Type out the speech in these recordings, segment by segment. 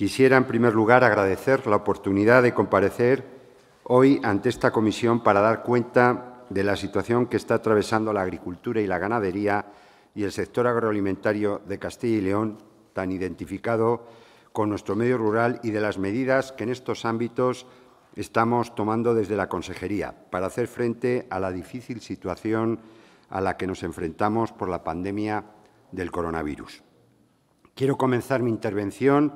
Quisiera, en primer lugar, agradecer la oportunidad de comparecer hoy ante esta comisión para dar cuenta de la situación que está atravesando la agricultura y la ganadería y el sector agroalimentario de Castilla y León, tan identificado con nuestro medio rural y de las medidas que en estos ámbitos estamos tomando desde la Consejería para hacer frente a la difícil situación a la que nos enfrentamos por la pandemia del coronavirus. Quiero comenzar mi intervención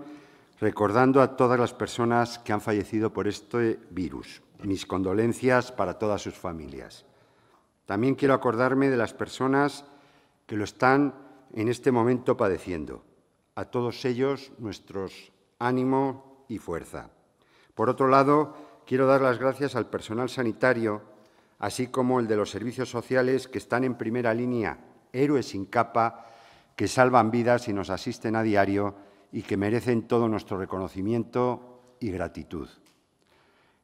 recordando a todas las personas que han fallecido por este virus. Mis condolencias para todas sus familias. También quiero acordarme de las personas que lo están en este momento padeciendo. A todos ellos nuestros ánimo y fuerza. Por otro lado, quiero dar las gracias al personal sanitario, así como el de los servicios sociales que están en primera línea, héroes sin capa, que salvan vidas y nos asisten a diario y que merecen todo nuestro reconocimiento y gratitud.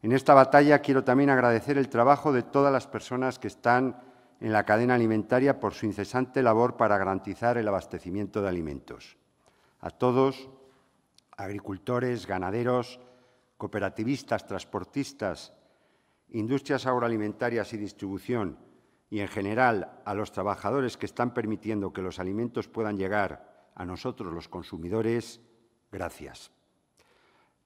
En esta batalla quiero también agradecer el trabajo de todas las personas que están en la cadena alimentaria por su incesante labor para garantizar el abastecimiento de alimentos. A todos, agricultores, ganaderos, cooperativistas, transportistas, industrias agroalimentarias y distribución, y en general a los trabajadores que están permitiendo que los alimentos puedan llegar a nosotros los consumidores, Gracias.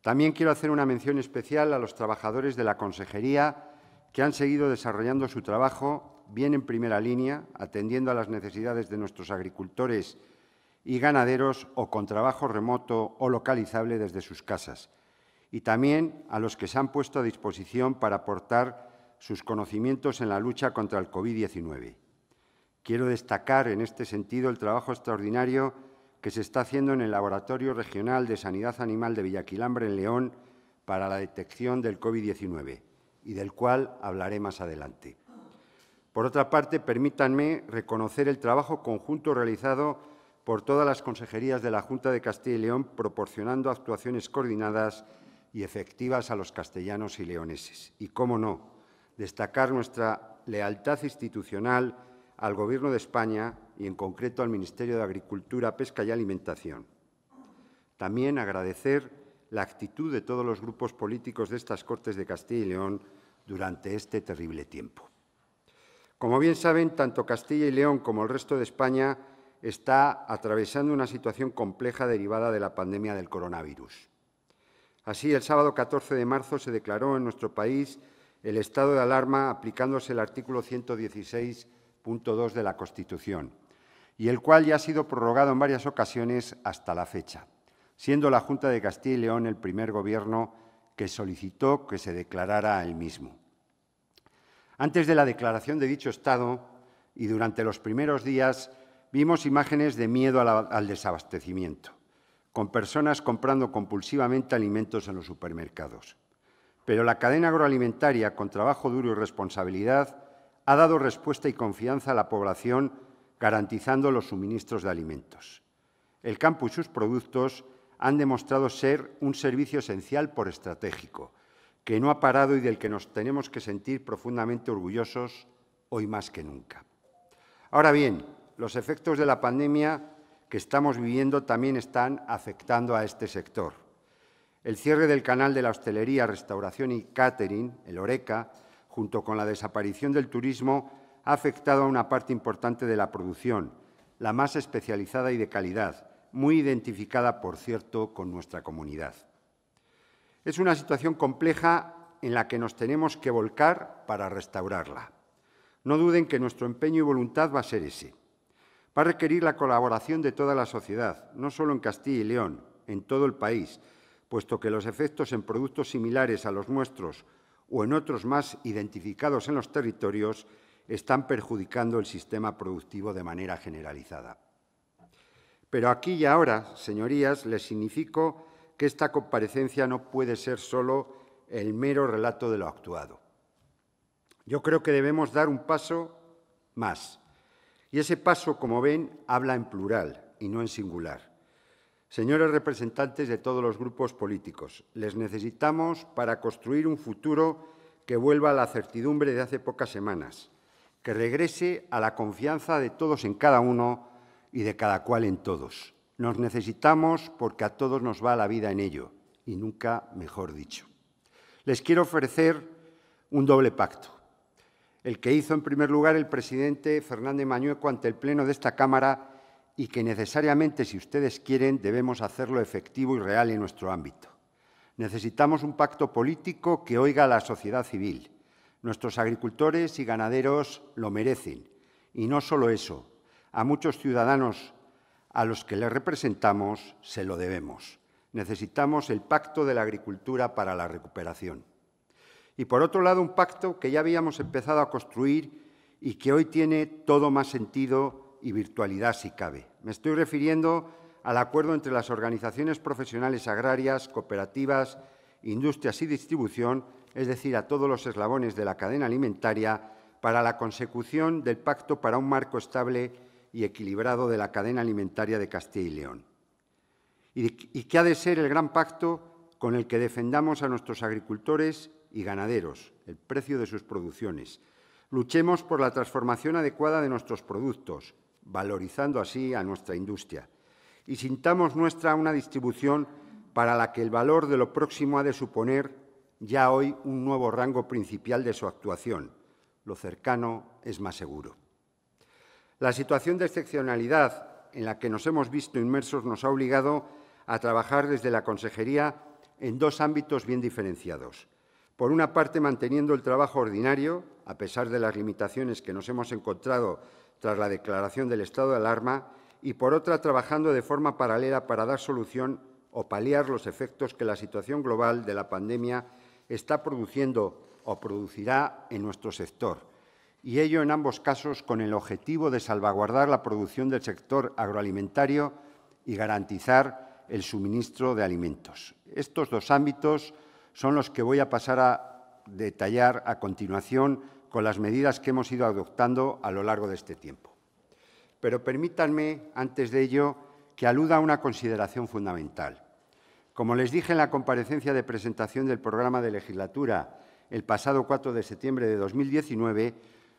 También quiero hacer una mención especial a los trabajadores de la Consejería que han seguido desarrollando su trabajo bien en primera línea, atendiendo a las necesidades de nuestros agricultores y ganaderos o con trabajo remoto o localizable desde sus casas, y también a los que se han puesto a disposición para aportar sus conocimientos en la lucha contra el COVID-19. Quiero destacar en este sentido el trabajo extraordinario que se está haciendo en el Laboratorio Regional de Sanidad Animal de Villaquilambre, en León, para la detección del COVID-19 y del cual hablaré más adelante. Por otra parte, permítanme reconocer el trabajo conjunto realizado por todas las consejerías de la Junta de Castilla y León, proporcionando actuaciones coordinadas y efectivas a los castellanos y leoneses. Y, cómo no, destacar nuestra lealtad institucional al Gobierno de España y en concreto al Ministerio de Agricultura, Pesca y Alimentación. También agradecer la actitud de todos los grupos políticos de estas Cortes de Castilla y León durante este terrible tiempo. Como bien saben, tanto Castilla y León como el resto de España está atravesando una situación compleja derivada de la pandemia del coronavirus. Así, el sábado 14 de marzo se declaró en nuestro país el estado de alarma aplicándose el artículo 116.2 de la Constitución y el cual ya ha sido prorrogado en varias ocasiones hasta la fecha, siendo la Junta de Castilla y León el primer gobierno que solicitó que se declarara el mismo. Antes de la declaración de dicho estado y durante los primeros días vimos imágenes de miedo al desabastecimiento, con personas comprando compulsivamente alimentos en los supermercados. Pero la cadena agroalimentaria, con trabajo duro y responsabilidad, ha dado respuesta y confianza a la población garantizando los suministros de alimentos. El campo y sus productos han demostrado ser un servicio esencial por estratégico, que no ha parado y del que nos tenemos que sentir profundamente orgullosos hoy más que nunca. Ahora bien, los efectos de la pandemia que estamos viviendo también están afectando a este sector. El cierre del canal de la hostelería, restauración y catering, el ORECA, junto con la desaparición del turismo, ha afectado a una parte importante de la producción, la más especializada y de calidad, muy identificada, por cierto, con nuestra comunidad. Es una situación compleja en la que nos tenemos que volcar para restaurarla. No duden que nuestro empeño y voluntad va a ser ese. Va a requerir la colaboración de toda la sociedad, no solo en Castilla y León, en todo el país, puesto que los efectos en productos similares a los nuestros o en otros más identificados en los territorios están perjudicando el sistema productivo de manera generalizada. Pero aquí y ahora, señorías, les significo que esta comparecencia no puede ser solo el mero relato de lo actuado. Yo creo que debemos dar un paso más. Y ese paso, como ven, habla en plural y no en singular. Señores representantes de todos los grupos políticos, les necesitamos para construir un futuro que vuelva a la certidumbre de hace pocas semanas, que regrese a la confianza de todos en cada uno y de cada cual en todos. Nos necesitamos porque a todos nos va la vida en ello, y nunca mejor dicho. Les quiero ofrecer un doble pacto, el que hizo en primer lugar el presidente Fernández Mañueco ante el Pleno de esta Cámara y que necesariamente, si ustedes quieren, debemos hacerlo efectivo y real en nuestro ámbito. Necesitamos un pacto político que oiga a la sociedad civil, Nuestros agricultores y ganaderos lo merecen. Y no solo eso, a muchos ciudadanos a los que les representamos se lo debemos. Necesitamos el pacto de la agricultura para la recuperación. Y por otro lado, un pacto que ya habíamos empezado a construir y que hoy tiene todo más sentido y virtualidad si cabe. Me estoy refiriendo al acuerdo entre las organizaciones profesionales agrarias, cooperativas, industrias y distribución es decir, a todos los eslabones de la cadena alimentaria, para la consecución del pacto para un marco estable y equilibrado de la cadena alimentaria de Castilla y León. Y, y que ha de ser el gran pacto con el que defendamos a nuestros agricultores y ganaderos, el precio de sus producciones. Luchemos por la transformación adecuada de nuestros productos, valorizando así a nuestra industria. Y sintamos nuestra una distribución para la que el valor de lo próximo ha de suponer ya hoy un nuevo rango principal de su actuación. Lo cercano es más seguro. La situación de excepcionalidad en la que nos hemos visto inmersos nos ha obligado a trabajar desde la Consejería en dos ámbitos bien diferenciados. Por una parte, manteniendo el trabajo ordinario, a pesar de las limitaciones que nos hemos encontrado tras la declaración del estado de alarma, y por otra, trabajando de forma paralela para dar solución o paliar los efectos que la situación global de la pandemia está produciendo o producirá en nuestro sector, y ello en ambos casos con el objetivo de salvaguardar la producción del sector agroalimentario y garantizar el suministro de alimentos. Estos dos ámbitos son los que voy a pasar a detallar a continuación con las medidas que hemos ido adoptando a lo largo de este tiempo. Pero permítanme, antes de ello, que aluda a una consideración fundamental. Como les dije en la comparecencia de presentación del programa de legislatura el pasado 4 de septiembre de 2019,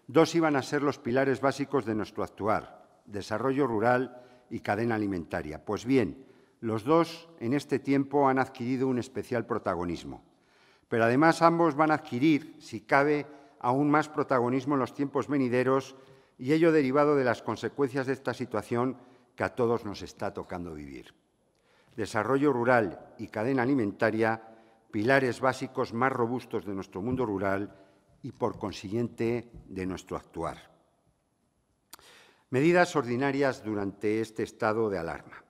dos iban a ser los pilares básicos de nuestro actuar, desarrollo rural y cadena alimentaria. Pues bien, los dos en este tiempo han adquirido un especial protagonismo. Pero además ambos van a adquirir, si cabe, aún más protagonismo en los tiempos venideros y ello derivado de las consecuencias de esta situación que a todos nos está tocando vivir desarrollo rural y cadena alimentaria, pilares básicos más robustos de nuestro mundo rural y, por consiguiente, de nuestro actuar. Medidas ordinarias durante este estado de alarma.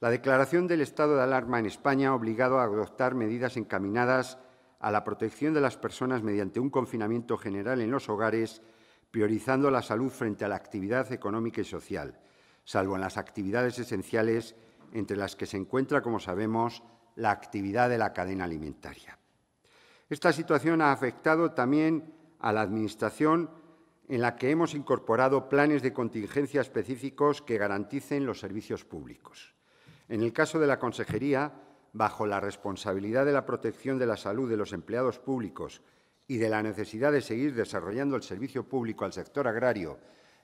La declaración del estado de alarma en España ha obligado a adoptar medidas encaminadas a la protección de las personas mediante un confinamiento general en los hogares, priorizando la salud frente a la actividad económica y social, salvo en las actividades esenciales entre las que se encuentra, como sabemos, la actividad de la cadena alimentaria. Esta situación ha afectado también a la Administración en la que hemos incorporado planes de contingencia específicos que garanticen los servicios públicos. En el caso de la Consejería, bajo la responsabilidad de la protección de la salud de los empleados públicos y de la necesidad de seguir desarrollando el servicio público al sector agrario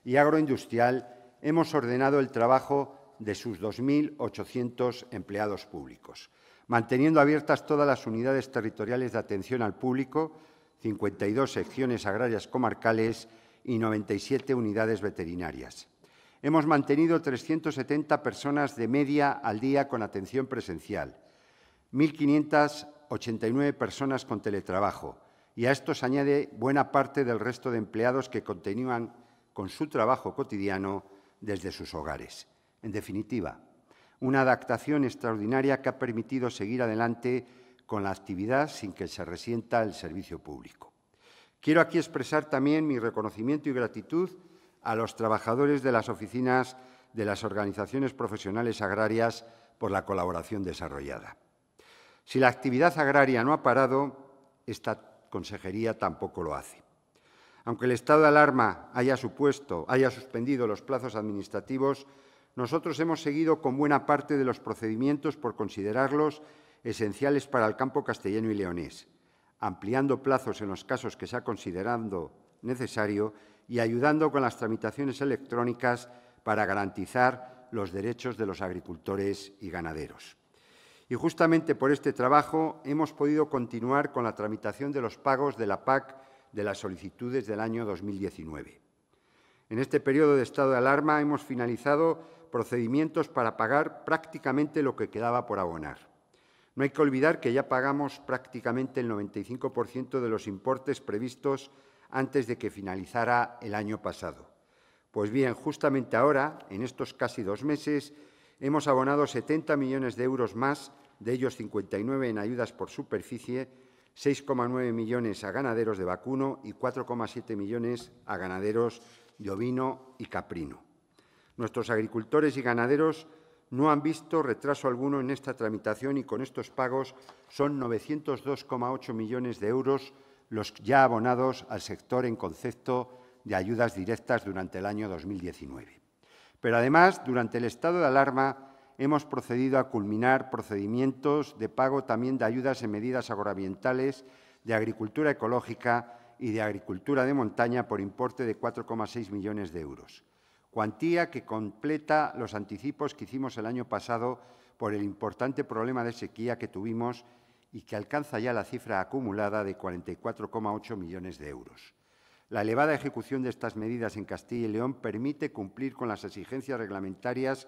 y agroindustrial, hemos ordenado el trabajo de sus 2.800 empleados públicos, manteniendo abiertas todas las unidades territoriales de atención al público, 52 secciones agrarias comarcales y 97 unidades veterinarias. Hemos mantenido 370 personas de media al día con atención presencial, 1.589 personas con teletrabajo, y a esto se añade buena parte del resto de empleados que continúan con su trabajo cotidiano desde sus hogares. En definitiva, una adaptación extraordinaria que ha permitido seguir adelante con la actividad sin que se resienta el servicio público. Quiero aquí expresar también mi reconocimiento y gratitud a los trabajadores de las oficinas de las organizaciones profesionales agrarias por la colaboración desarrollada. Si la actividad agraria no ha parado, esta consejería tampoco lo hace. Aunque el estado de alarma haya supuesto, haya suspendido los plazos administrativos, nosotros hemos seguido con buena parte de los procedimientos por considerarlos esenciales para el campo castellano y leonés, ampliando plazos en los casos que se ha considerado necesario y ayudando con las tramitaciones electrónicas para garantizar los derechos de los agricultores y ganaderos. Y justamente por este trabajo hemos podido continuar con la tramitación de los pagos de la PAC de las solicitudes del año 2019. En este periodo de estado de alarma hemos finalizado procedimientos para pagar prácticamente lo que quedaba por abonar. No hay que olvidar que ya pagamos prácticamente el 95% de los importes previstos antes de que finalizara el año pasado. Pues bien, justamente ahora, en estos casi dos meses, hemos abonado 70 millones de euros más, de ellos 59 en ayudas por superficie, 6,9 millones a ganaderos de vacuno y 4,7 millones a ganaderos de ovino y caprino. Nuestros agricultores y ganaderos no han visto retraso alguno en esta tramitación y con estos pagos son 902,8 millones de euros los ya abonados al sector en concepto de ayudas directas durante el año 2019. Pero además, durante el estado de alarma hemos procedido a culminar procedimientos de pago también de ayudas en medidas agroambientales, de agricultura ecológica y de agricultura de montaña por importe de 4,6 millones de euros cuantía que completa los anticipos que hicimos el año pasado por el importante problema de sequía que tuvimos y que alcanza ya la cifra acumulada de 44,8 millones de euros. La elevada ejecución de estas medidas en Castilla y León permite cumplir con las exigencias reglamentarias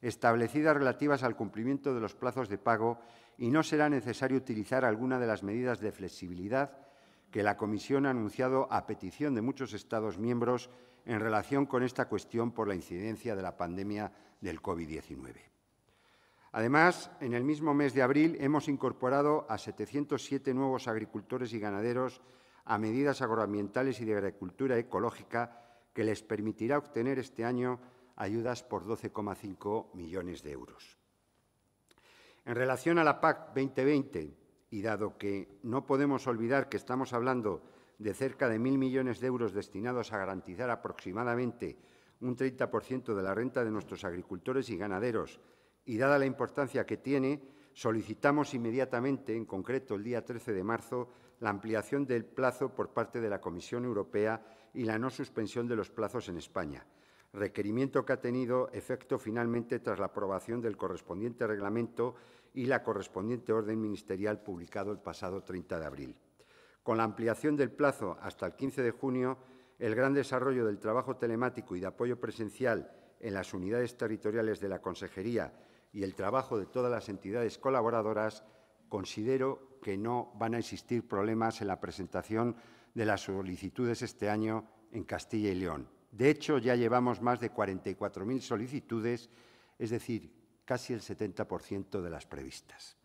establecidas relativas al cumplimiento de los plazos de pago y no será necesario utilizar alguna de las medidas de flexibilidad que la Comisión ha anunciado a petición de muchos Estados miembros en relación con esta cuestión por la incidencia de la pandemia del COVID-19. Además, en el mismo mes de abril hemos incorporado a 707 nuevos agricultores y ganaderos a medidas agroambientales y de agricultura ecológica que les permitirá obtener este año ayudas por 12,5 millones de euros. En relación a la PAC 2020, y dado que no podemos olvidar que estamos hablando de de cerca de mil millones de euros destinados a garantizar aproximadamente un 30% de la renta de nuestros agricultores y ganaderos. Y dada la importancia que tiene, solicitamos inmediatamente, en concreto el día 13 de marzo, la ampliación del plazo por parte de la Comisión Europea y la no suspensión de los plazos en España, requerimiento que ha tenido efecto finalmente tras la aprobación del correspondiente reglamento y la correspondiente orden ministerial publicado el pasado 30 de abril. Con la ampliación del plazo hasta el 15 de junio, el gran desarrollo del trabajo telemático y de apoyo presencial en las unidades territoriales de la Consejería y el trabajo de todas las entidades colaboradoras, considero que no van a existir problemas en la presentación de las solicitudes este año en Castilla y León. De hecho, ya llevamos más de 44.000 solicitudes, es decir, casi el 70% de las previstas.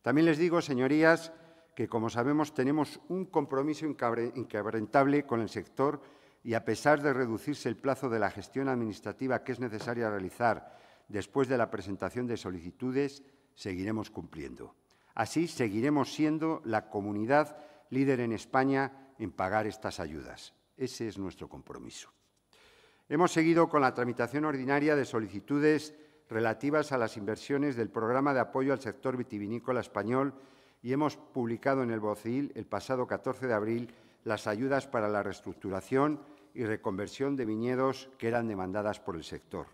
También les digo, señorías, que, como sabemos, tenemos un compromiso inquebrantable con el sector y, a pesar de reducirse el plazo de la gestión administrativa que es necesaria realizar después de la presentación de solicitudes, seguiremos cumpliendo. Así, seguiremos siendo la comunidad líder en España en pagar estas ayudas. Ese es nuestro compromiso. Hemos seguido con la tramitación ordinaria de solicitudes relativas a las inversiones del programa de apoyo al sector vitivinícola español y hemos publicado en el Bocil el pasado 14 de abril las ayudas para la reestructuración y reconversión de viñedos que eran demandadas por el sector.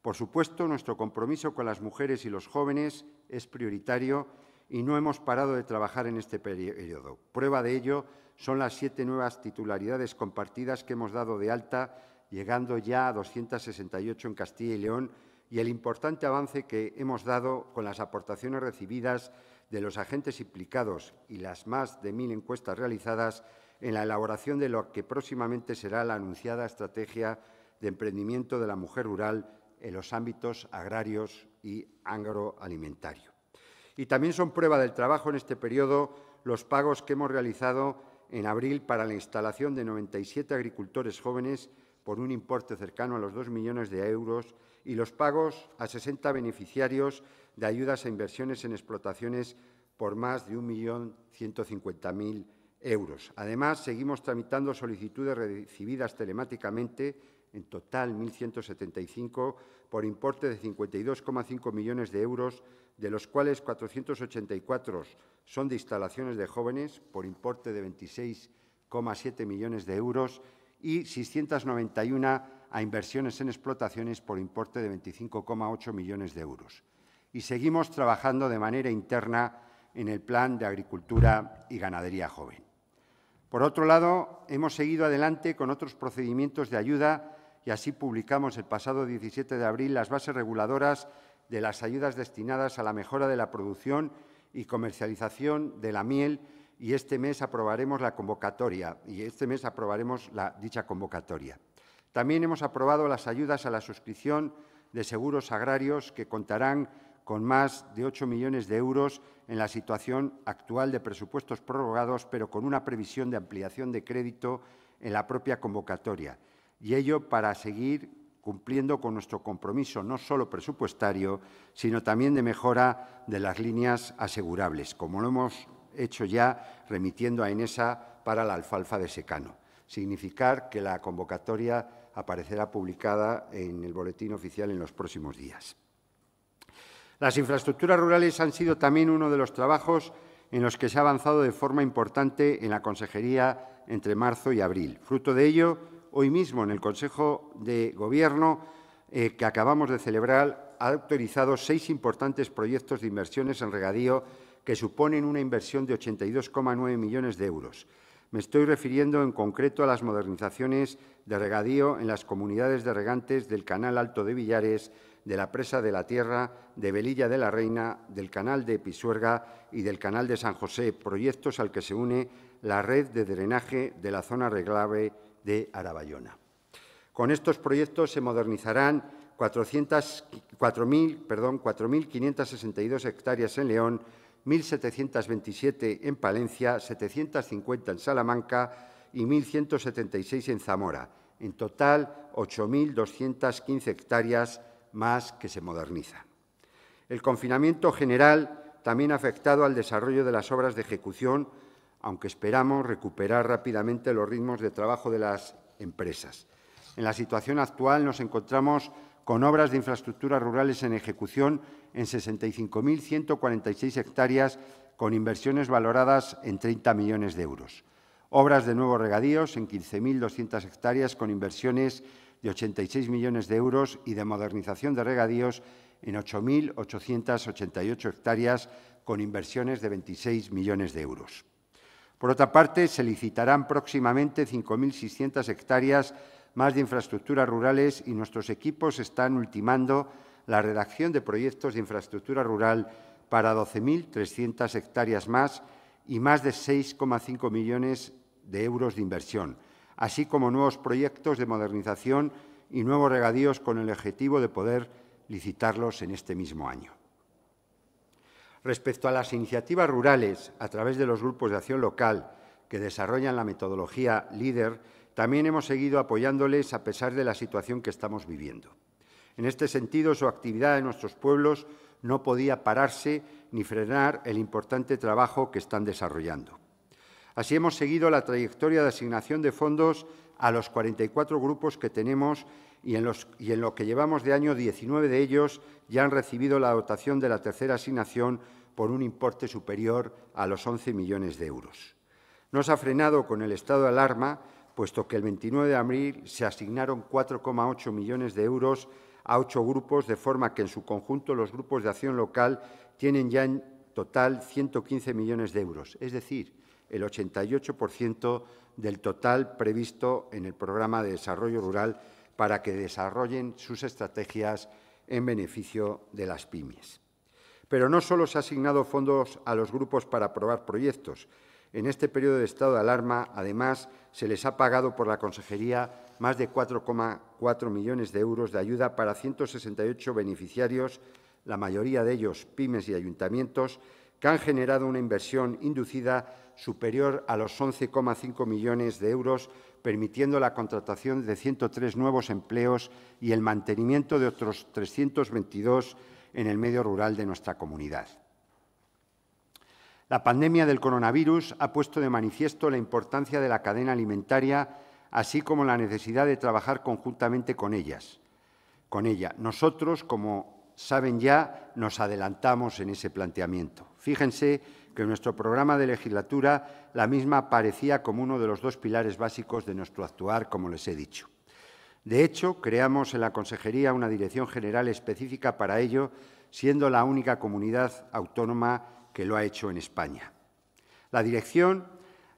Por supuesto, nuestro compromiso con las mujeres y los jóvenes es prioritario y no hemos parado de trabajar en este periodo. Prueba de ello son las siete nuevas titularidades compartidas que hemos dado de alta, llegando ya a 268 en Castilla y León, y el importante avance que hemos dado con las aportaciones recibidas de los agentes implicados y las más de mil encuestas realizadas en la elaboración de lo que próximamente será la anunciada estrategia de emprendimiento de la mujer rural en los ámbitos agrarios y agroalimentario. Y también son prueba del trabajo en este periodo los pagos que hemos realizado en abril para la instalación de 97 agricultores jóvenes por un importe cercano a los 2 millones de euros y los pagos a 60 beneficiarios de ayudas a inversiones en explotaciones por más de 1.150.000 euros. Además, seguimos tramitando solicitudes recibidas telemáticamente, en total 1.175, por importe de 52,5 millones de euros, de los cuales 484 son de instalaciones de jóvenes, por importe de 26,7 millones de euros, y 691 a inversiones en explotaciones por importe de 25,8 millones de euros y seguimos trabajando de manera interna en el Plan de Agricultura y Ganadería Joven. Por otro lado, hemos seguido adelante con otros procedimientos de ayuda y así publicamos el pasado 17 de abril las bases reguladoras de las ayudas destinadas a la mejora de la producción y comercialización de la miel y este mes aprobaremos la convocatoria y este mes aprobaremos la, dicha convocatoria. También hemos aprobado las ayudas a la suscripción de seguros agrarios que contarán con más de 8 millones de euros en la situación actual de presupuestos prorrogados, pero con una previsión de ampliación de crédito en la propia convocatoria, y ello para seguir cumpliendo con nuestro compromiso no solo presupuestario, sino también de mejora de las líneas asegurables, como lo hemos hecho ya remitiendo a Enesa para la alfalfa de secano. Significar que la convocatoria aparecerá publicada en el Boletín Oficial en los próximos días. Las infraestructuras rurales han sido también uno de los trabajos en los que se ha avanzado de forma importante en la Consejería entre marzo y abril. Fruto de ello, hoy mismo en el Consejo de Gobierno eh, que acabamos de celebrar ha autorizado seis importantes proyectos de inversiones en regadío que suponen una inversión de 82,9 millones de euros. Me estoy refiriendo en concreto a las modernizaciones de regadío en las comunidades de regantes del Canal Alto de Villares de la presa de la Tierra, de Velilla de la Reina, del canal de Pisuerga y del canal de San José, proyectos al que se une la red de drenaje de la zona reglave de Arabayona. Con estos proyectos se modernizarán 4.562 hectáreas en León, 1.727 en Palencia, 750 en Salamanca y 1.176 en Zamora. En total, 8.215 hectáreas más que se moderniza. El confinamiento general también ha afectado al desarrollo de las obras de ejecución, aunque esperamos recuperar rápidamente los ritmos de trabajo de las empresas. En la situación actual nos encontramos con obras de infraestructuras rurales en ejecución en 65.146 hectáreas con inversiones valoradas en 30 millones de euros. Obras de nuevos regadíos en 15.200 hectáreas con inversiones de 86 millones de euros y de modernización de regadíos en 8.888 hectáreas con inversiones de 26 millones de euros. Por otra parte, se licitarán próximamente 5.600 hectáreas más de infraestructuras rurales y nuestros equipos están ultimando la redacción de proyectos de infraestructura rural para 12.300 hectáreas más y más de 6,5 millones de euros de inversión, así como nuevos proyectos de modernización y nuevos regadíos con el objetivo de poder licitarlos en este mismo año. Respecto a las iniciativas rurales, a través de los grupos de acción local que desarrollan la metodología LIDER, también hemos seguido apoyándoles a pesar de la situación que estamos viviendo. En este sentido, su actividad en nuestros pueblos no podía pararse ni frenar el importante trabajo que están desarrollando. Así hemos seguido la trayectoria de asignación de fondos a los 44 grupos que tenemos y en, los, lo que llevamos de año, 19 de ellos ya han recibido la dotación de la tercera asignación por un importe superior a los 11 millones de euros. No se ha frenado con el estado de alarma, puesto que el 29 de abril se asignaron 4,8 millones de euros a ocho grupos, de forma que en su conjunto los grupos de acción local tienen ya en total 115 millones de euros. Es decir, el 88% del total previsto en el Programa de Desarrollo Rural para que desarrollen sus estrategias en beneficio de las pymes. Pero no solo se ha asignado fondos a los grupos para aprobar proyectos. En este periodo de estado de alarma, además, se les ha pagado por la Consejería más de 4,4 millones de euros de ayuda para 168 beneficiarios, la mayoría de ellos pymes y ayuntamientos, que han generado una inversión inducida superior a los 11,5 millones de euros, permitiendo la contratación de 103 nuevos empleos y el mantenimiento de otros 322 en el medio rural de nuestra comunidad. La pandemia del coronavirus ha puesto de manifiesto la importancia de la cadena alimentaria, así como la necesidad de trabajar conjuntamente con ellas. Con ella, nosotros, como saben ya, nos adelantamos en ese planteamiento. Fíjense que en nuestro programa de legislatura la misma parecía como uno de los dos pilares básicos de nuestro actuar, como les he dicho. De hecho, creamos en la Consejería una dirección general específica para ello, siendo la única comunidad autónoma que lo ha hecho en España. La dirección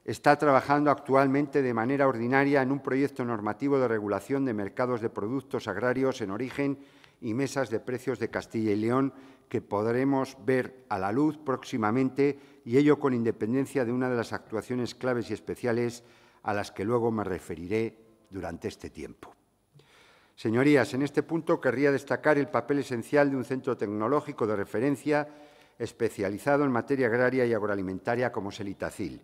está trabajando actualmente de manera ordinaria en un proyecto normativo de regulación de mercados de productos agrarios en origen y mesas de precios de Castilla y León que podremos ver a la luz próximamente y ello con independencia de una de las actuaciones claves y especiales a las que luego me referiré durante este tiempo. Señorías, en este punto querría destacar el papel esencial de un centro tecnológico de referencia especializado en materia agraria y agroalimentaria como SELITACIL,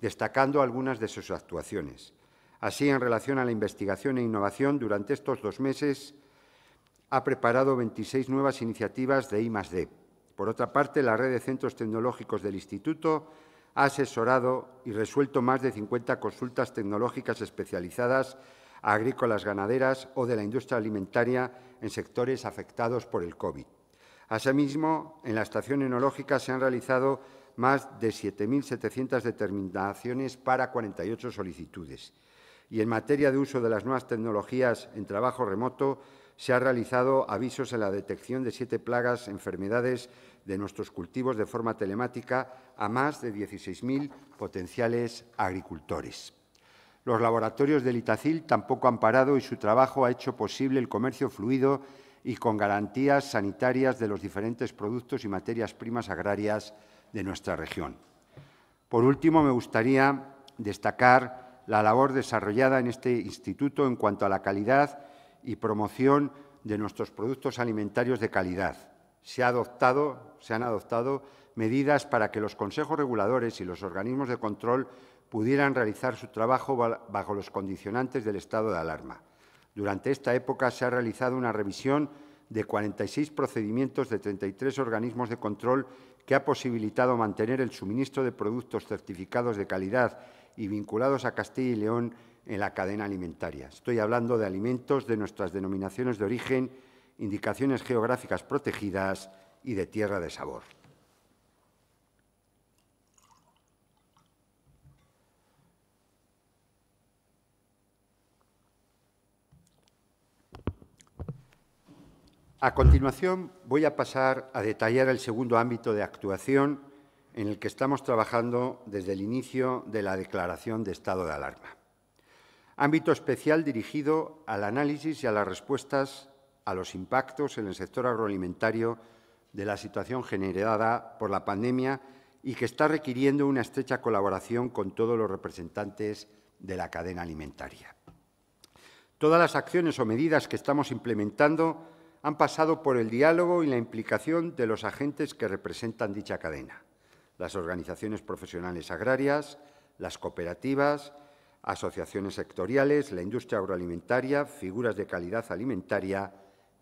destacando algunas de sus actuaciones. Así, en relación a la investigación e innovación, durante estos dos meses ha preparado 26 nuevas iniciativas de I+D. Por otra parte, la red de centros tecnológicos del Instituto ha asesorado y resuelto más de 50 consultas tecnológicas especializadas a agrícolas ganaderas o de la industria alimentaria en sectores afectados por el COVID. Asimismo, en la estación enológica se han realizado más de 7.700 determinaciones para 48 solicitudes. Y en materia de uso de las nuevas tecnologías en trabajo remoto, se han realizado avisos en la detección de siete plagas, enfermedades de nuestros cultivos de forma telemática a más de 16.000 potenciales agricultores. Los laboratorios del Itacil tampoco han parado y su trabajo ha hecho posible el comercio fluido y con garantías sanitarias de los diferentes productos y materias primas agrarias de nuestra región. Por último, me gustaría destacar la labor desarrollada en este instituto en cuanto a la calidad y promoción de nuestros productos alimentarios de calidad. Se, han adoptado medidas para que los consejos reguladores y los organismos de control pudieran realizar su trabajo bajo los condicionantes del estado de alarma. Durante esta época se ha realizado una revisión de 46 procedimientos de 33 organismos de control que ha posibilitado mantener el suministro de productos certificados de calidad y vinculados a Castilla y León en la cadena alimentaria. Estoy hablando de alimentos de nuestras denominaciones de origen, indicaciones geográficas protegidas y de tierra de sabor. A continuación voy a pasar a detallar el segundo ámbito de actuación en el que estamos trabajando desde el inicio de la declaración de estado de alarma ámbito especial dirigido al análisis y a las respuestas a los impactos en el sector agroalimentario de la situación generada por la pandemia y que está requiriendo una estrecha colaboración con todos los representantes de la cadena alimentaria. Todas las acciones o medidas que estamos implementando han pasado por el diálogo y la implicación de los agentes que representan dicha cadena, las organizaciones profesionales agrarias, las cooperativas, asociaciones sectoriales, la industria agroalimentaria, figuras de calidad alimentaria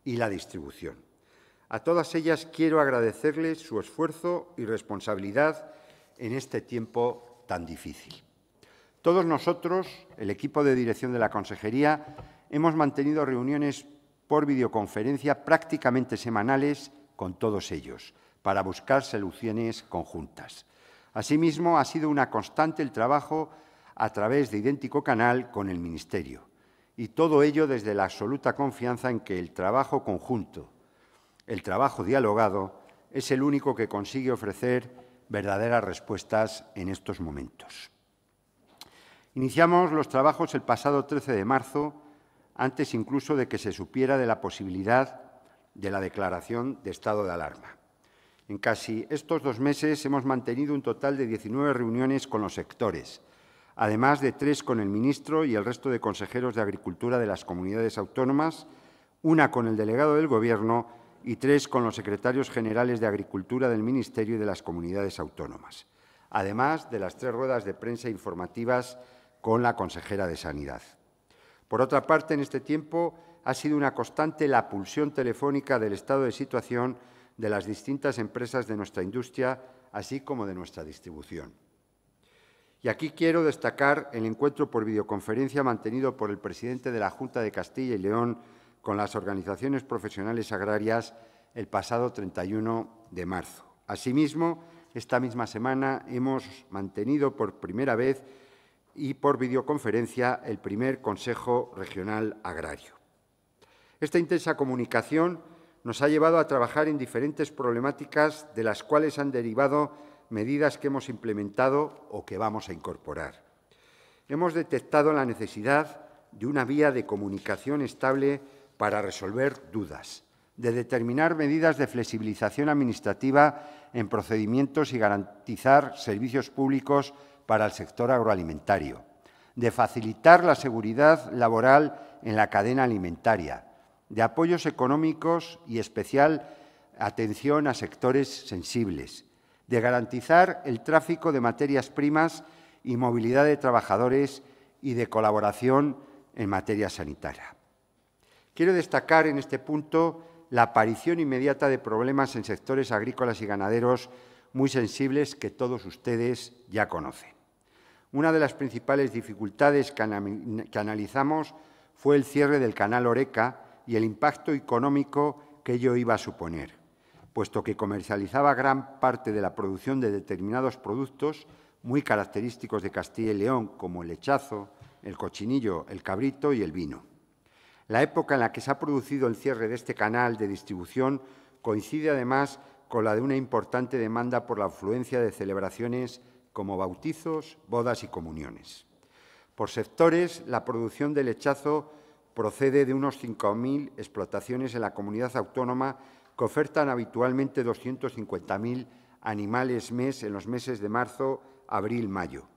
y la distribución. A todas ellas quiero agradecerles su esfuerzo y responsabilidad en este tiempo tan difícil. Todos nosotros, el equipo de dirección de la Consejería, hemos mantenido reuniones por videoconferencia prácticamente semanales con todos ellos, para buscar soluciones conjuntas. Asimismo, ha sido una constante el trabajo a través de idéntico canal con el Ministerio. Y todo ello desde la absoluta confianza en que el trabajo conjunto, el trabajo dialogado, es el único que consigue ofrecer verdaderas respuestas en estos momentos. Iniciamos los trabajos el pasado 13 de marzo, antes incluso de que se supiera de la posibilidad de la declaración de estado de alarma. En casi estos dos meses hemos mantenido un total de 19 reuniones con los sectores, además de tres con el ministro y el resto de consejeros de Agricultura de las comunidades autónomas, una con el delegado del Gobierno y tres con los secretarios generales de Agricultura del Ministerio y de las comunidades autónomas, además de las tres ruedas de prensa informativas con la consejera de Sanidad. Por otra parte, en este tiempo ha sido una constante la pulsión telefónica del estado de situación de las distintas empresas de nuestra industria, así como de nuestra distribución. Y aquí quiero destacar el encuentro por videoconferencia mantenido por el presidente de la Junta de Castilla y León con las organizaciones profesionales agrarias el pasado 31 de marzo. Asimismo, esta misma semana hemos mantenido por primera vez y por videoconferencia el primer Consejo Regional Agrario. Esta intensa comunicación nos ha llevado a trabajar en diferentes problemáticas de las cuales han derivado medidas que hemos implementado o que vamos a incorporar. Hemos detectado la necesidad de una vía de comunicación estable para resolver dudas, de determinar medidas de flexibilización administrativa en procedimientos y garantizar servicios públicos para el sector agroalimentario, de facilitar la seguridad laboral en la cadena alimentaria, de apoyos económicos y especial atención a sectores sensibles, de garantizar el tráfico de materias primas y movilidad de trabajadores y de colaboración en materia sanitaria. Quiero destacar en este punto la aparición inmediata de problemas en sectores agrícolas y ganaderos muy sensibles que todos ustedes ya conocen. Una de las principales dificultades que analizamos fue el cierre del canal Oreca y el impacto económico que ello iba a suponer puesto que comercializaba gran parte de la producción de determinados productos muy característicos de Castilla y León, como el lechazo, el cochinillo, el cabrito y el vino. La época en la que se ha producido el cierre de este canal de distribución coincide además con la de una importante demanda por la afluencia de celebraciones como bautizos, bodas y comuniones. Por sectores, la producción del lechazo procede de unos 5.000 explotaciones en la comunidad autónoma que ofertan habitualmente 250.000 animales mes en los meses de marzo, abril, mayo.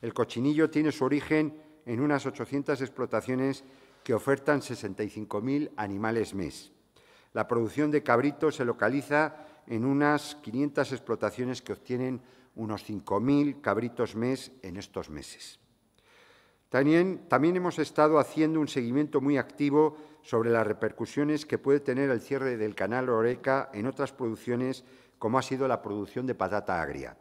El cochinillo tiene su origen en unas 800 explotaciones que ofertan 65.000 animales mes. La producción de cabrito se localiza en unas 500 explotaciones que obtienen unos 5.000 cabritos mes en estos meses. También, también hemos estado haciendo un seguimiento muy activo sobre las repercusiones que puede tener el cierre del canal Oreca en otras producciones, como ha sido la producción de patata agria,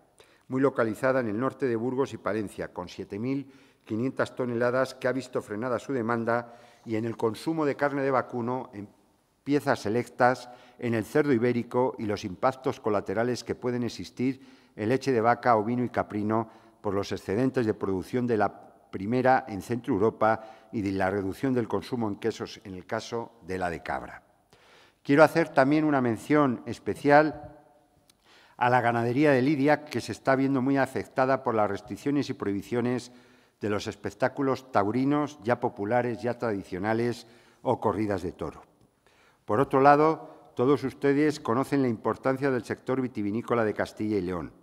muy localizada en el norte de Burgos y Palencia, con 7.500 toneladas que ha visto frenada su demanda y en el consumo de carne de vacuno en piezas selectas, en el cerdo ibérico y los impactos colaterales que pueden existir en leche de vaca, ovino y caprino por los excedentes de producción de la primera en Centro Europa y de la reducción del consumo en quesos en el caso de la de cabra. Quiero hacer también una mención especial a la ganadería de Lidia, que se está viendo muy afectada por las restricciones y prohibiciones de los espectáculos taurinos ya populares, ya tradicionales o corridas de toro. Por otro lado, todos ustedes conocen la importancia del sector vitivinícola de Castilla y León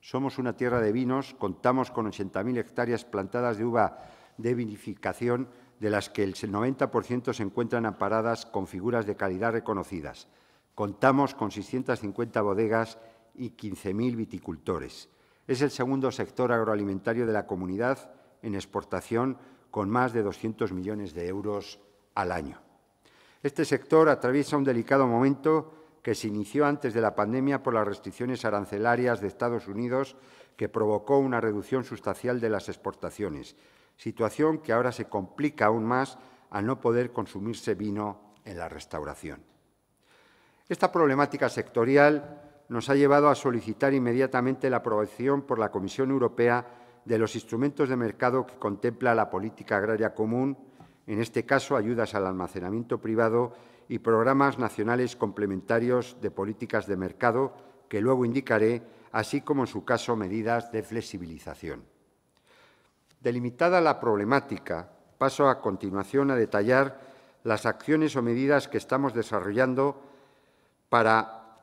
somos una tierra de vinos, contamos con 80.000 hectáreas plantadas de uva de vinificación, de las que el 90% se encuentran amparadas con figuras de calidad reconocidas. Contamos con 650 bodegas y 15.000 viticultores. Es el segundo sector agroalimentario de la comunidad en exportación, con más de 200 millones de euros al año. Este sector atraviesa un delicado momento que se inició antes de la pandemia por las restricciones arancelarias de Estados Unidos, que provocó una reducción sustancial de las exportaciones, situación que ahora se complica aún más al no poder consumirse vino en la restauración. Esta problemática sectorial nos ha llevado a solicitar inmediatamente la aprobación por la Comisión Europea de los instrumentos de mercado que contempla la política agraria común, en este caso ayudas al almacenamiento privado y programas nacionales complementarios de políticas de mercado que luego indicaré, así como en su caso medidas de flexibilización. Delimitada la problemática, paso a continuación a detallar las acciones o medidas que estamos desarrollando para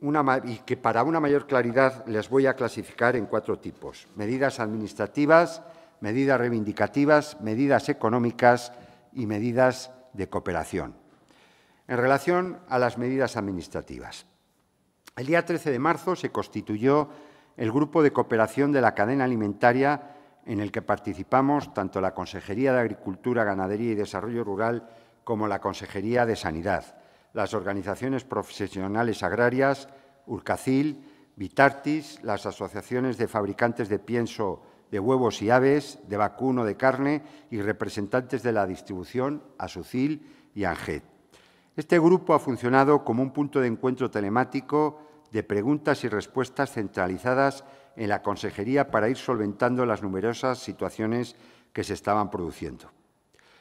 una, y que para una mayor claridad les voy a clasificar en cuatro tipos. Medidas administrativas, medidas reivindicativas, medidas económicas y medidas de cooperación en relación a las medidas administrativas. El día 13 de marzo se constituyó el Grupo de Cooperación de la Cadena Alimentaria en el que participamos tanto la Consejería de Agricultura, Ganadería y Desarrollo Rural como la Consejería de Sanidad, las organizaciones profesionales agrarias, Urcacil, Vitartis, las asociaciones de fabricantes de pienso de huevos y aves, de vacuno de carne y representantes de la distribución, Asucil y ANGET. Este grupo ha funcionado como un punto de encuentro telemático de preguntas y respuestas centralizadas en la Consejería para ir solventando las numerosas situaciones que se estaban produciendo.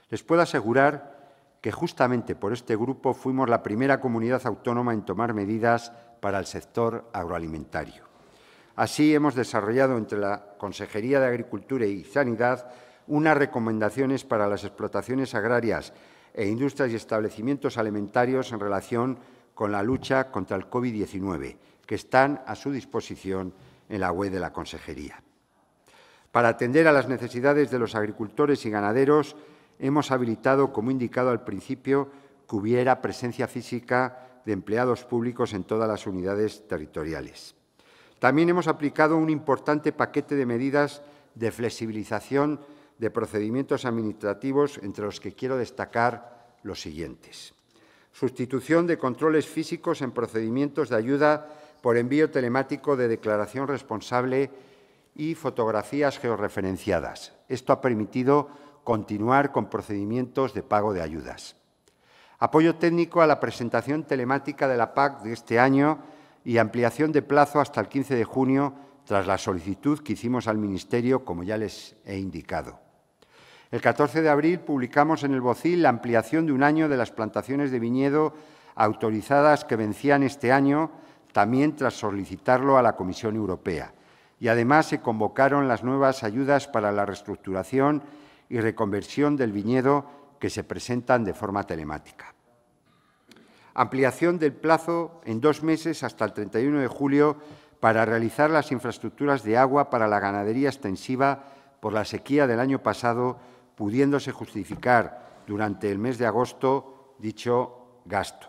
Les puedo asegurar que justamente por este grupo fuimos la primera comunidad autónoma en tomar medidas para el sector agroalimentario. Así hemos desarrollado entre la Consejería de Agricultura y Sanidad unas recomendaciones para las explotaciones agrarias e industrias y establecimientos alimentarios en relación con la lucha contra el COVID-19, que están a su disposición en la web de la Consejería. Para atender a las necesidades de los agricultores y ganaderos, hemos habilitado, como indicado al principio, que hubiera presencia física de empleados públicos en todas las unidades territoriales. También hemos aplicado un importante paquete de medidas de flexibilización de procedimientos administrativos, entre los que quiero destacar los siguientes. Sustitución de controles físicos en procedimientos de ayuda por envío telemático de declaración responsable y fotografías georreferenciadas. Esto ha permitido continuar con procedimientos de pago de ayudas. Apoyo técnico a la presentación telemática de la PAC de este año y ampliación de plazo hasta el 15 de junio tras la solicitud que hicimos al Ministerio, como ya les he indicado. El 14 de abril publicamos en el Bocil la ampliación de un año de las plantaciones de viñedo autorizadas que vencían este año, también tras solicitarlo a la Comisión Europea. Y además se convocaron las nuevas ayudas para la reestructuración y reconversión del viñedo que se presentan de forma telemática. Ampliación del plazo en dos meses hasta el 31 de julio para realizar las infraestructuras de agua para la ganadería extensiva por la sequía del año pasado pudiéndose justificar durante el mes de agosto dicho gasto.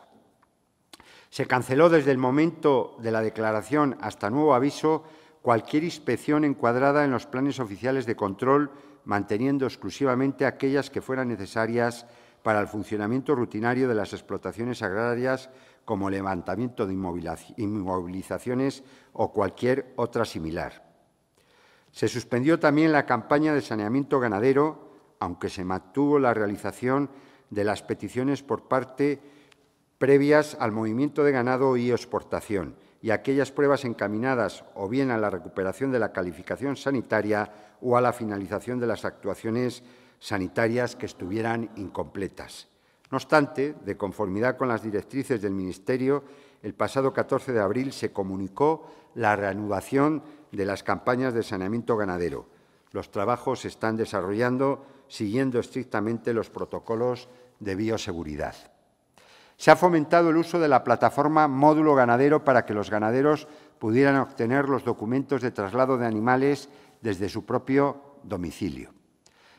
Se canceló desde el momento de la declaración hasta nuevo aviso cualquier inspección encuadrada en los planes oficiales de control, manteniendo exclusivamente aquellas que fueran necesarias para el funcionamiento rutinario de las explotaciones agrarias, como levantamiento de inmovilizaciones o cualquier otra similar. Se suspendió también la campaña de saneamiento ganadero, aunque se mantuvo la realización de las peticiones por parte previas al movimiento de ganado y exportación y aquellas pruebas encaminadas o bien a la recuperación de la calificación sanitaria o a la finalización de las actuaciones sanitarias que estuvieran incompletas. No obstante, de conformidad con las directrices del Ministerio, el pasado 14 de abril se comunicó la reanudación de las campañas de saneamiento ganadero. Los trabajos se están desarrollando siguiendo estrictamente los protocolos de bioseguridad. Se ha fomentado el uso de la plataforma Módulo Ganadero para que los ganaderos pudieran obtener los documentos de traslado de animales desde su propio domicilio.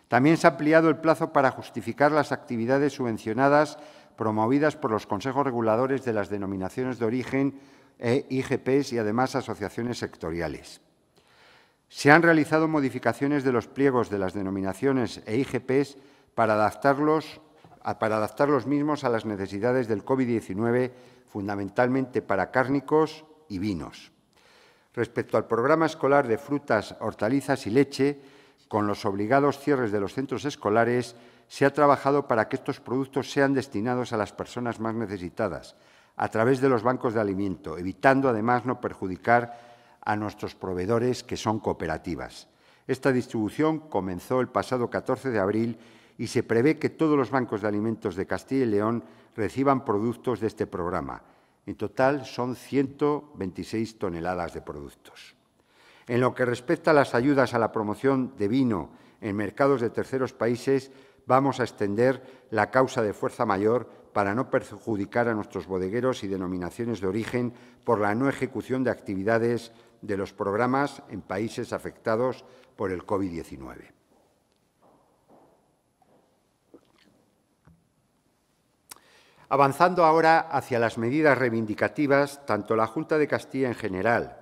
También se ha ampliado el plazo para justificar las actividades subvencionadas promovidas por los consejos reguladores de las denominaciones de origen e IGPs y además asociaciones sectoriales. Se han realizado modificaciones de los pliegos de las denominaciones e IGPs para adaptarlos para adaptar los mismos a las necesidades del COVID-19, fundamentalmente para cárnicos y vinos. Respecto al programa escolar de frutas, hortalizas y leche, con los obligados cierres de los centros escolares, se ha trabajado para que estos productos sean destinados a las personas más necesitadas, a través de los bancos de alimento, evitando además no perjudicar a nuestros proveedores, que son cooperativas. Esta distribución comenzó el pasado 14 de abril y se prevé que todos los bancos de alimentos de Castilla y León reciban productos de este programa. En total son 126 toneladas de productos. En lo que respecta a las ayudas a la promoción de vino en mercados de terceros países, vamos a extender la causa de fuerza mayor para no perjudicar a nuestros bodegueros y denominaciones de origen por la no ejecución de actividades de los programas en países afectados por el COVID-19. Avanzando ahora hacia las medidas reivindicativas, tanto la Junta de Castilla en general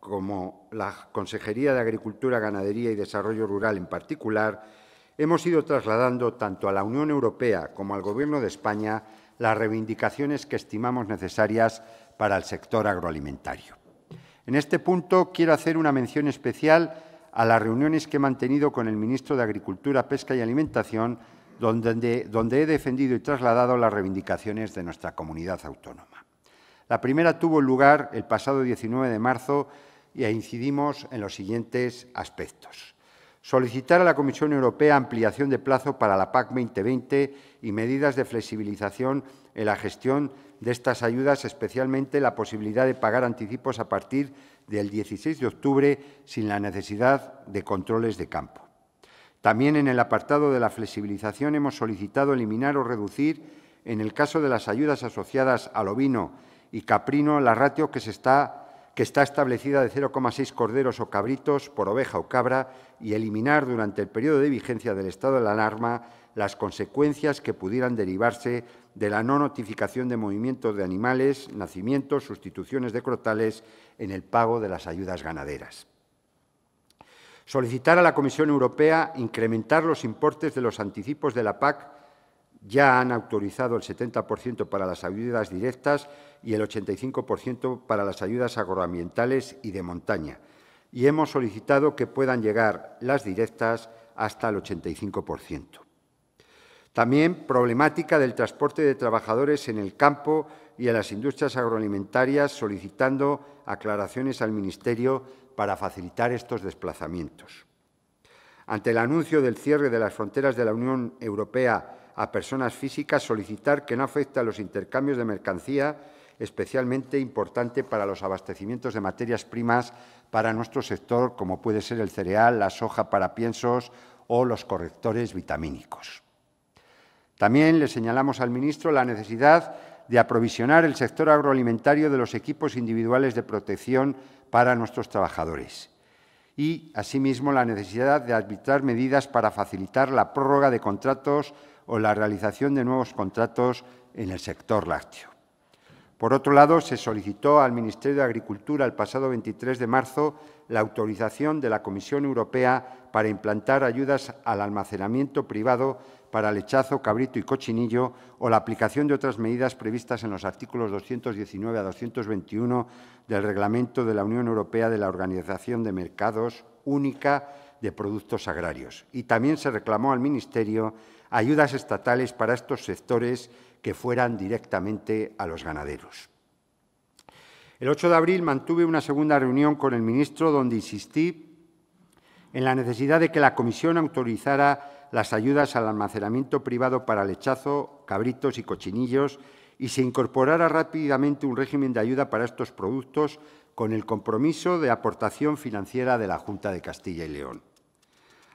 como la Consejería de Agricultura, Ganadería y Desarrollo Rural en particular hemos ido trasladando tanto a la Unión Europea como al Gobierno de España las reivindicaciones que estimamos necesarias para el sector agroalimentario. En este punto quiero hacer una mención especial a las reuniones que he mantenido con el ministro de Agricultura, Pesca y Alimentación, donde, he defendido y trasladado las reivindicaciones de nuestra comunidad autónoma. La primera tuvo lugar el pasado 19 de marzo y e incidimos en los siguientes aspectos solicitar a la Comisión Europea ampliación de plazo para la PAC 2020 y medidas de flexibilización en la gestión de estas ayudas, especialmente la posibilidad de pagar anticipos a partir del 16 de octubre sin la necesidad de controles de campo. También en el apartado de la flexibilización hemos solicitado eliminar o reducir, en el caso de las ayudas asociadas al ovino y caprino, la ratio que se está que está establecida de 0,6 corderos o cabritos por oveja o cabra y eliminar durante el periodo de vigencia del estado de la alarma las consecuencias que pudieran derivarse de la no notificación de movimientos de animales, nacimientos, sustituciones de crotales en el pago de las ayudas ganaderas. Solicitar a la Comisión Europea incrementar los importes de los anticipos de la PAC, ya han autorizado el 70% para las ayudas directas y el 85% para las ayudas agroambientales y de montaña. Y hemos solicitado que puedan llegar las directas hasta el 85%. También problemática del transporte de trabajadores en el campo y en las industrias agroalimentarias, solicitando aclaraciones al Ministerio para facilitar estos desplazamientos. Ante el anuncio del cierre de las fronteras de la Unión Europea a personas físicas, solicitar que no afecte a los intercambios de mercancía especialmente importante para los abastecimientos de materias primas para nuestro sector, como puede ser el cereal, la soja para piensos o los correctores vitamínicos. También le señalamos al ministro la necesidad de aprovisionar el sector agroalimentario de los equipos individuales de protección para nuestros trabajadores y, asimismo, la necesidad de arbitrar medidas para facilitar la prórroga de contratos o la realización de nuevos contratos en el sector lácteo. Por otro lado, se solicitó al Ministerio de Agricultura el pasado 23 de marzo la autorización de la Comisión Europea para implantar ayudas al almacenamiento privado para lechazo, cabrito y cochinillo o la aplicación de otras medidas previstas en los artículos 219 a 221 del Reglamento de la Unión Europea de la Organización de Mercados Única de Productos Agrarios. Y también se reclamó al Ministerio ayudas estatales para estos sectores que fueran directamente a los ganaderos. El 8 de abril mantuve una segunda reunión con el ministro donde insistí en la necesidad de que la Comisión autorizara las ayudas al almacenamiento privado para lechazo, cabritos y cochinillos y se incorporara rápidamente un régimen de ayuda para estos productos con el compromiso de aportación financiera de la Junta de Castilla y León.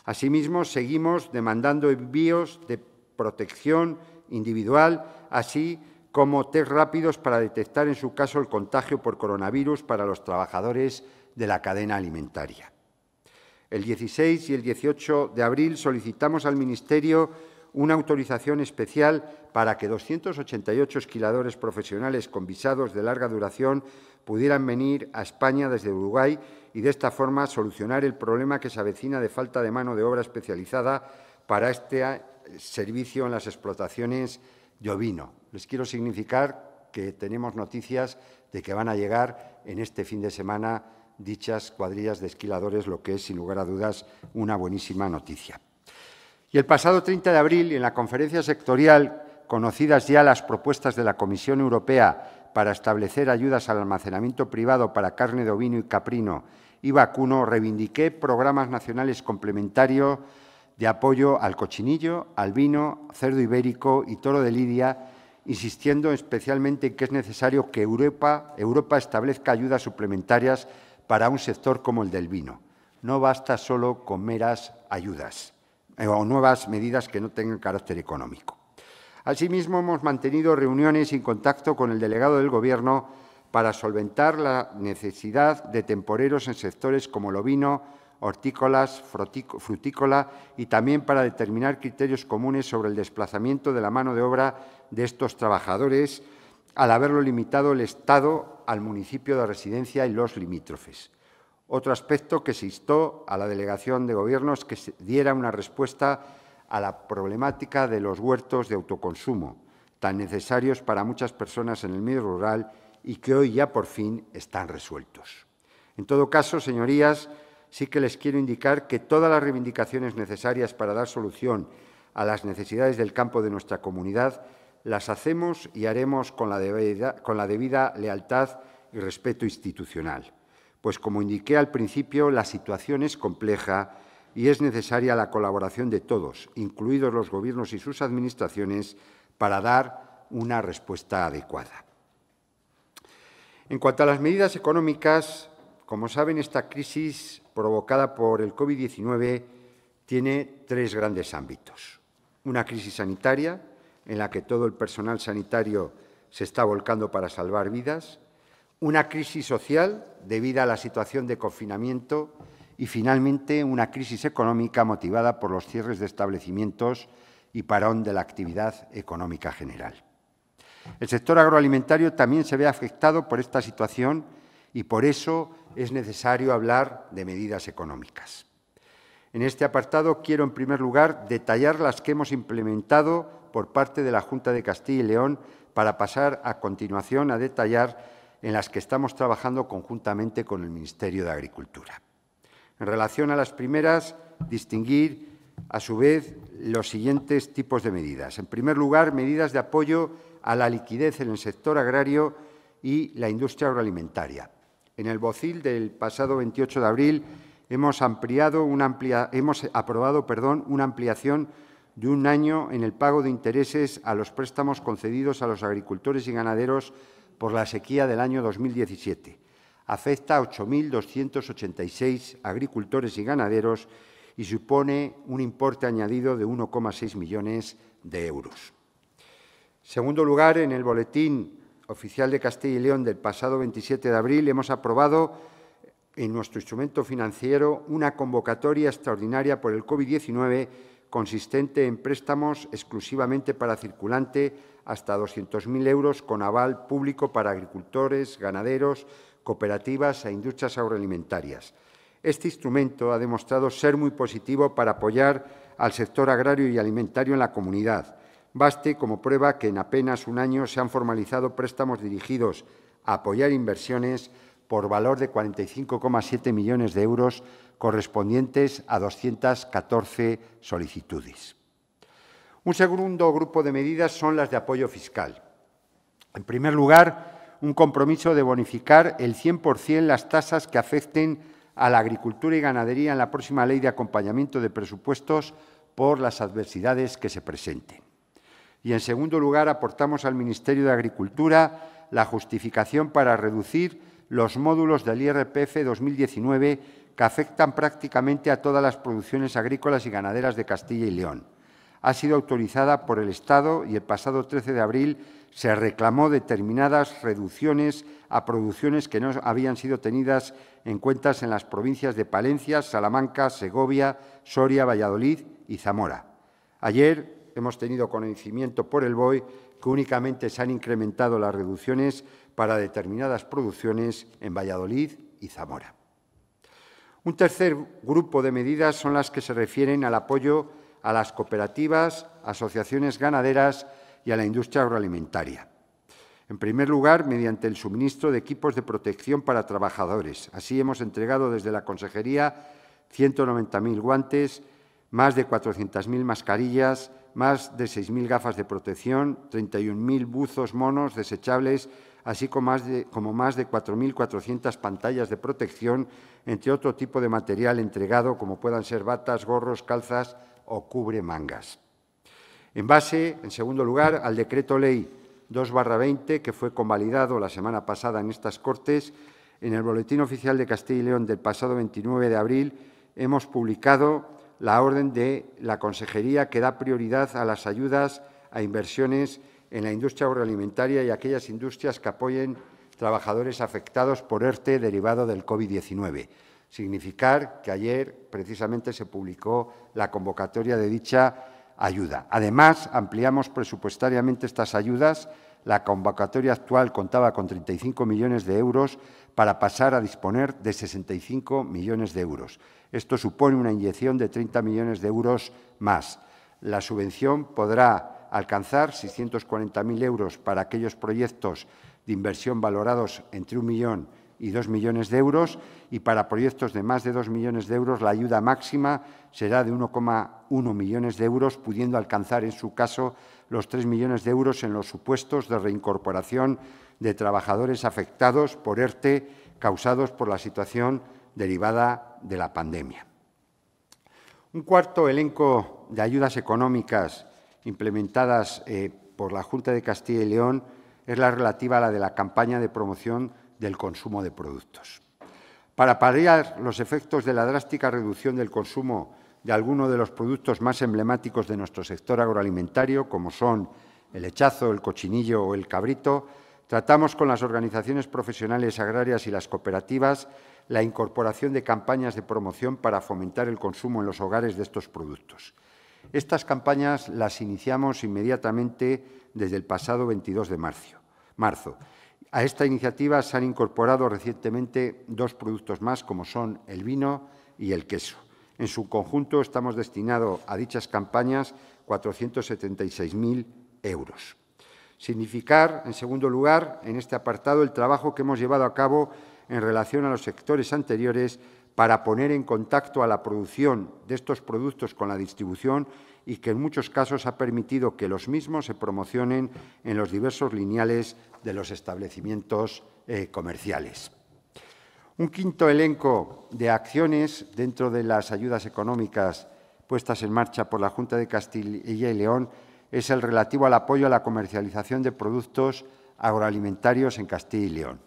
Asimismo, seguimos demandando envíos de protección individual, así como test rápidos para detectar en su caso el contagio por coronavirus para los trabajadores de la cadena alimentaria. El 16 y el 18 de abril solicitamos al Ministerio una autorización especial para que 288 esquiladores profesionales con visados de larga duración pudieran venir a España desde Uruguay y de esta forma solucionar el problema que se avecina de falta de mano de obra especializada para este servicio en las explotaciones de ovino. Les quiero significar que tenemos noticias de que van a llegar en este fin de semana dichas cuadrillas de esquiladores, lo que es, sin lugar a dudas, una buenísima noticia. Y el pasado 30 de abril, en la conferencia sectorial, conocidas ya las propuestas de la Comisión Europea para establecer ayudas al almacenamiento privado para carne de ovino y caprino y vacuno, reivindiqué programas nacionales complementarios de apoyo al cochinillo, al vino, cerdo ibérico y toro de Lidia, insistiendo especialmente en que es necesario que Europa, establezca ayudas suplementarias para un sector como el del vino. No basta solo con meras ayudas eh, o nuevas medidas que no tengan carácter económico. Asimismo, hemos mantenido reuniones y contacto con el delegado del Gobierno para solventar la necesidad de temporeros en sectores como el ovino, hortícolas, frutícola y también para determinar criterios comunes sobre el desplazamiento de la mano de obra de estos trabajadores al haberlo limitado el Estado al municipio de residencia y los limítrofes. Otro aspecto que se instó a la delegación de Gobiernos que diera una respuesta a la problemática de los huertos de autoconsumo, tan necesarios para muchas personas en el medio rural y que hoy ya por fin están resueltos. En todo caso, señorías, sí que les quiero indicar que todas las reivindicaciones necesarias para dar solución a las necesidades del campo de nuestra comunidad las hacemos y haremos con la debida, con la debida lealtad y respeto institucional. Pues como indiqué al principio, la situación es compleja y es necesaria la colaboración de todos, incluidos los gobiernos y sus administraciones, para dar una respuesta adecuada. En cuanto a las medidas económicas, como saben, esta crisis provocada por el COVID-19 tiene tres grandes ámbitos. Una crisis sanitaria, en la que todo el personal sanitario se está volcando para salvar vidas. Una crisis social, debido a la situación de confinamiento. Y, finalmente, una crisis económica motivada por los cierres de establecimientos y parón de la actividad económica general. El sector agroalimentario también se ve afectado por esta situación y por eso es necesario hablar de medidas económicas. En este apartado quiero, en primer lugar, detallar las que hemos implementado por parte de la Junta de Castilla y León para pasar a continuación a detallar en las que estamos trabajando conjuntamente con el Ministerio de Agricultura. En relación a las primeras, distinguir a su vez los siguientes tipos de medidas. En primer lugar, medidas de apoyo a la liquidez en el sector agrario y la industria agroalimentaria, en el bocil del pasado 28 de abril hemos, ampliado una hemos aprobado perdón, una ampliación de un año en el pago de intereses a los préstamos concedidos a los agricultores y ganaderos por la sequía del año 2017. Afecta a 8.286 agricultores y ganaderos y supone un importe añadido de 1,6 millones de euros. En segundo lugar, en el boletín oficial de Castilla y León del pasado 27 de abril, hemos aprobado en nuestro instrumento financiero una convocatoria extraordinaria por el COVID-19 consistente en préstamos exclusivamente para circulante hasta 200.000 euros con aval público para agricultores, ganaderos, cooperativas e industrias agroalimentarias. Este instrumento ha demostrado ser muy positivo para apoyar al sector agrario y alimentario en la comunidad Baste como prueba que en apenas un año se han formalizado préstamos dirigidos a apoyar inversiones por valor de 45,7 millones de euros correspondientes a 214 solicitudes. Un segundo grupo de medidas son las de apoyo fiscal. En primer lugar, un compromiso de bonificar el 100% las tasas que afecten a la agricultura y ganadería en la próxima ley de acompañamiento de presupuestos por las adversidades que se presenten. Y, en segundo lugar, aportamos al Ministerio de Agricultura la justificación para reducir los módulos del IRPF 2019 que afectan prácticamente a todas las producciones agrícolas y ganaderas de Castilla y León. Ha sido autorizada por el Estado y el pasado 13 de abril se reclamó determinadas reducciones a producciones que no habían sido tenidas en cuentas en las provincias de Palencia, Salamanca, Segovia, Soria, Valladolid y Zamora. Ayer hemos tenido conocimiento por el BOE que únicamente se han incrementado las reducciones para determinadas producciones en Valladolid y Zamora. Un tercer grupo de medidas son las que se refieren al apoyo a las cooperativas, asociaciones ganaderas y a la industria agroalimentaria. En primer lugar, mediante el suministro de equipos de protección para trabajadores. Así hemos entregado desde la Consejería 190.000 guantes, más de 400.000 mascarillas, más de 6.000 gafas de protección, 31.000 buzos monos desechables, así como más de, como más de 4.400 pantallas de protección, entre otro tipo de material entregado, como puedan ser batas, gorros, calzas o cubre mangas. En base, en segundo lugar, al Decreto Ley 2-20, que fue convalidado la semana pasada en estas Cortes, en el Boletín Oficial de Castilla y León del pasado 29 de abril hemos publicado la orden de la Consejería que da prioridad a las ayudas a inversiones en la industria agroalimentaria y aquellas industrias que apoyen trabajadores afectados por ERTE derivado del COVID-19. Significar que ayer precisamente se publicó la convocatoria de dicha ayuda. Además, ampliamos presupuestariamente estas ayudas la convocatoria actual contaba con 35 millones de euros para pasar a disponer de 65 millones de euros. Esto supone una inyección de 30 millones de euros más. La subvención podrá alcanzar 640.000 euros para aquellos proyectos de inversión valorados entre un millón y dos millones de euros y para proyectos de más de dos millones de euros la ayuda máxima será de 1,1 millones de euros, pudiendo alcanzar en su caso los 3 millones de euros en los supuestos de reincorporación de trabajadores afectados por ERTE causados por la situación derivada de la pandemia. Un cuarto elenco de ayudas económicas implementadas eh, por la Junta de Castilla y León es la relativa a la de la campaña de promoción del consumo de productos. Para paliar los efectos de la drástica reducción del consumo de algunos de los productos más emblemáticos de nuestro sector agroalimentario, como son el hechazo, el cochinillo o el cabrito, tratamos con las organizaciones profesionales agrarias y las cooperativas la incorporación de campañas de promoción para fomentar el consumo en los hogares de estos productos. Estas campañas las iniciamos inmediatamente desde el pasado 22 de marzo. A esta iniciativa se han incorporado recientemente dos productos más, como son el vino y el queso. En su conjunto estamos destinados a dichas campañas 476.000 euros. Significar, en segundo lugar, en este apartado el trabajo que hemos llevado a cabo en relación a los sectores anteriores para poner en contacto a la producción de estos productos con la distribución y que en muchos casos ha permitido que los mismos se promocionen en los diversos lineales de los establecimientos eh, comerciales. Un quinto elenco de acciones dentro de las ayudas económicas puestas en marcha por la Junta de Castilla y León es el relativo al apoyo a la comercialización de productos agroalimentarios en Castilla y León.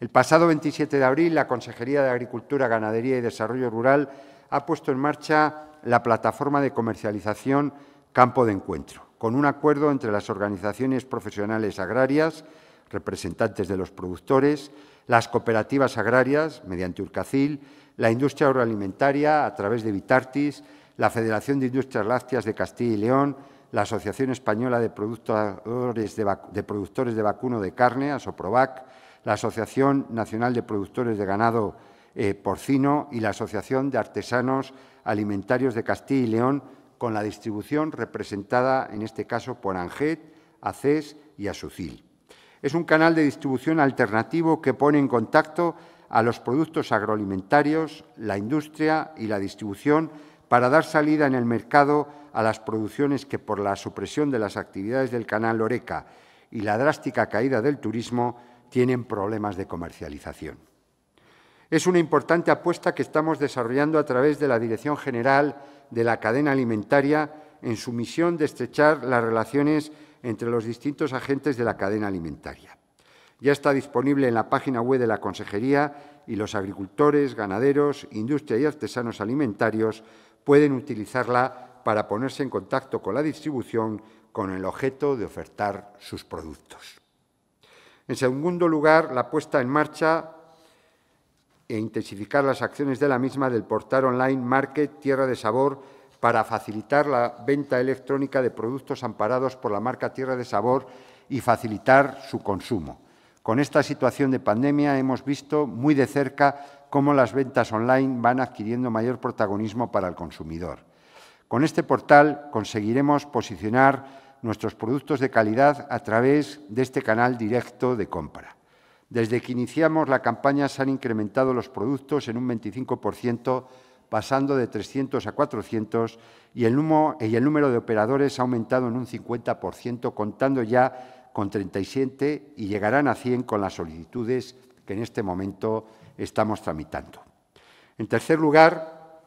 El pasado 27 de abril, la Consejería de Agricultura, Ganadería y Desarrollo Rural ha puesto en marcha la plataforma de comercialización Campo de Encuentro, con un acuerdo entre las organizaciones profesionales agrarias, representantes de los productores, las cooperativas agrarias, mediante Urcacil, la industria agroalimentaria, a través de Vitartis, la Federación de Industrias Lácteas de Castilla y León, la Asociación Española de Productores de, Productores de Vacuno de Carne, ASOPROVAC, la Asociación Nacional de Productores de Ganado eh, Porcino y la Asociación de Artesanos Alimentarios de Castilla y León, con la distribución representada en este caso por ANGET, ACES y ASUCIL. Es un canal de distribución alternativo que pone en contacto a los productos agroalimentarios, la industria y la distribución para dar salida en el mercado a las producciones que por la supresión de las actividades del canal Oreca y la drástica caída del turismo tienen problemas de comercialización. Es una importante apuesta que estamos desarrollando a través de la Dirección General de la Cadena Alimentaria en su misión de estrechar las relaciones entre los distintos agentes de la cadena alimentaria. Ya está disponible en la página web de la Consejería y los agricultores, ganaderos, industria y artesanos alimentarios pueden utilizarla para ponerse en contacto con la distribución con el objeto de ofertar sus productos. En segundo lugar, la puesta en marcha e intensificar las acciones de la misma del portal online Market Tierra de Sabor para facilitar la venta electrónica de productos amparados por la marca Tierra de Sabor y facilitar su consumo. Con esta situación de pandemia hemos visto muy de cerca cómo las ventas online van adquiriendo mayor protagonismo para el consumidor. Con este portal conseguiremos posicionar nuestros productos de calidad a través de este canal directo de compra. Desde que iniciamos la campaña se han incrementado los productos en un 25% pasando de 300 a 400 y el, número de operadores ha aumentado en un 50%, contando ya con 37 y llegarán a 100 con las solicitudes que en este momento estamos tramitando. En tercer lugar,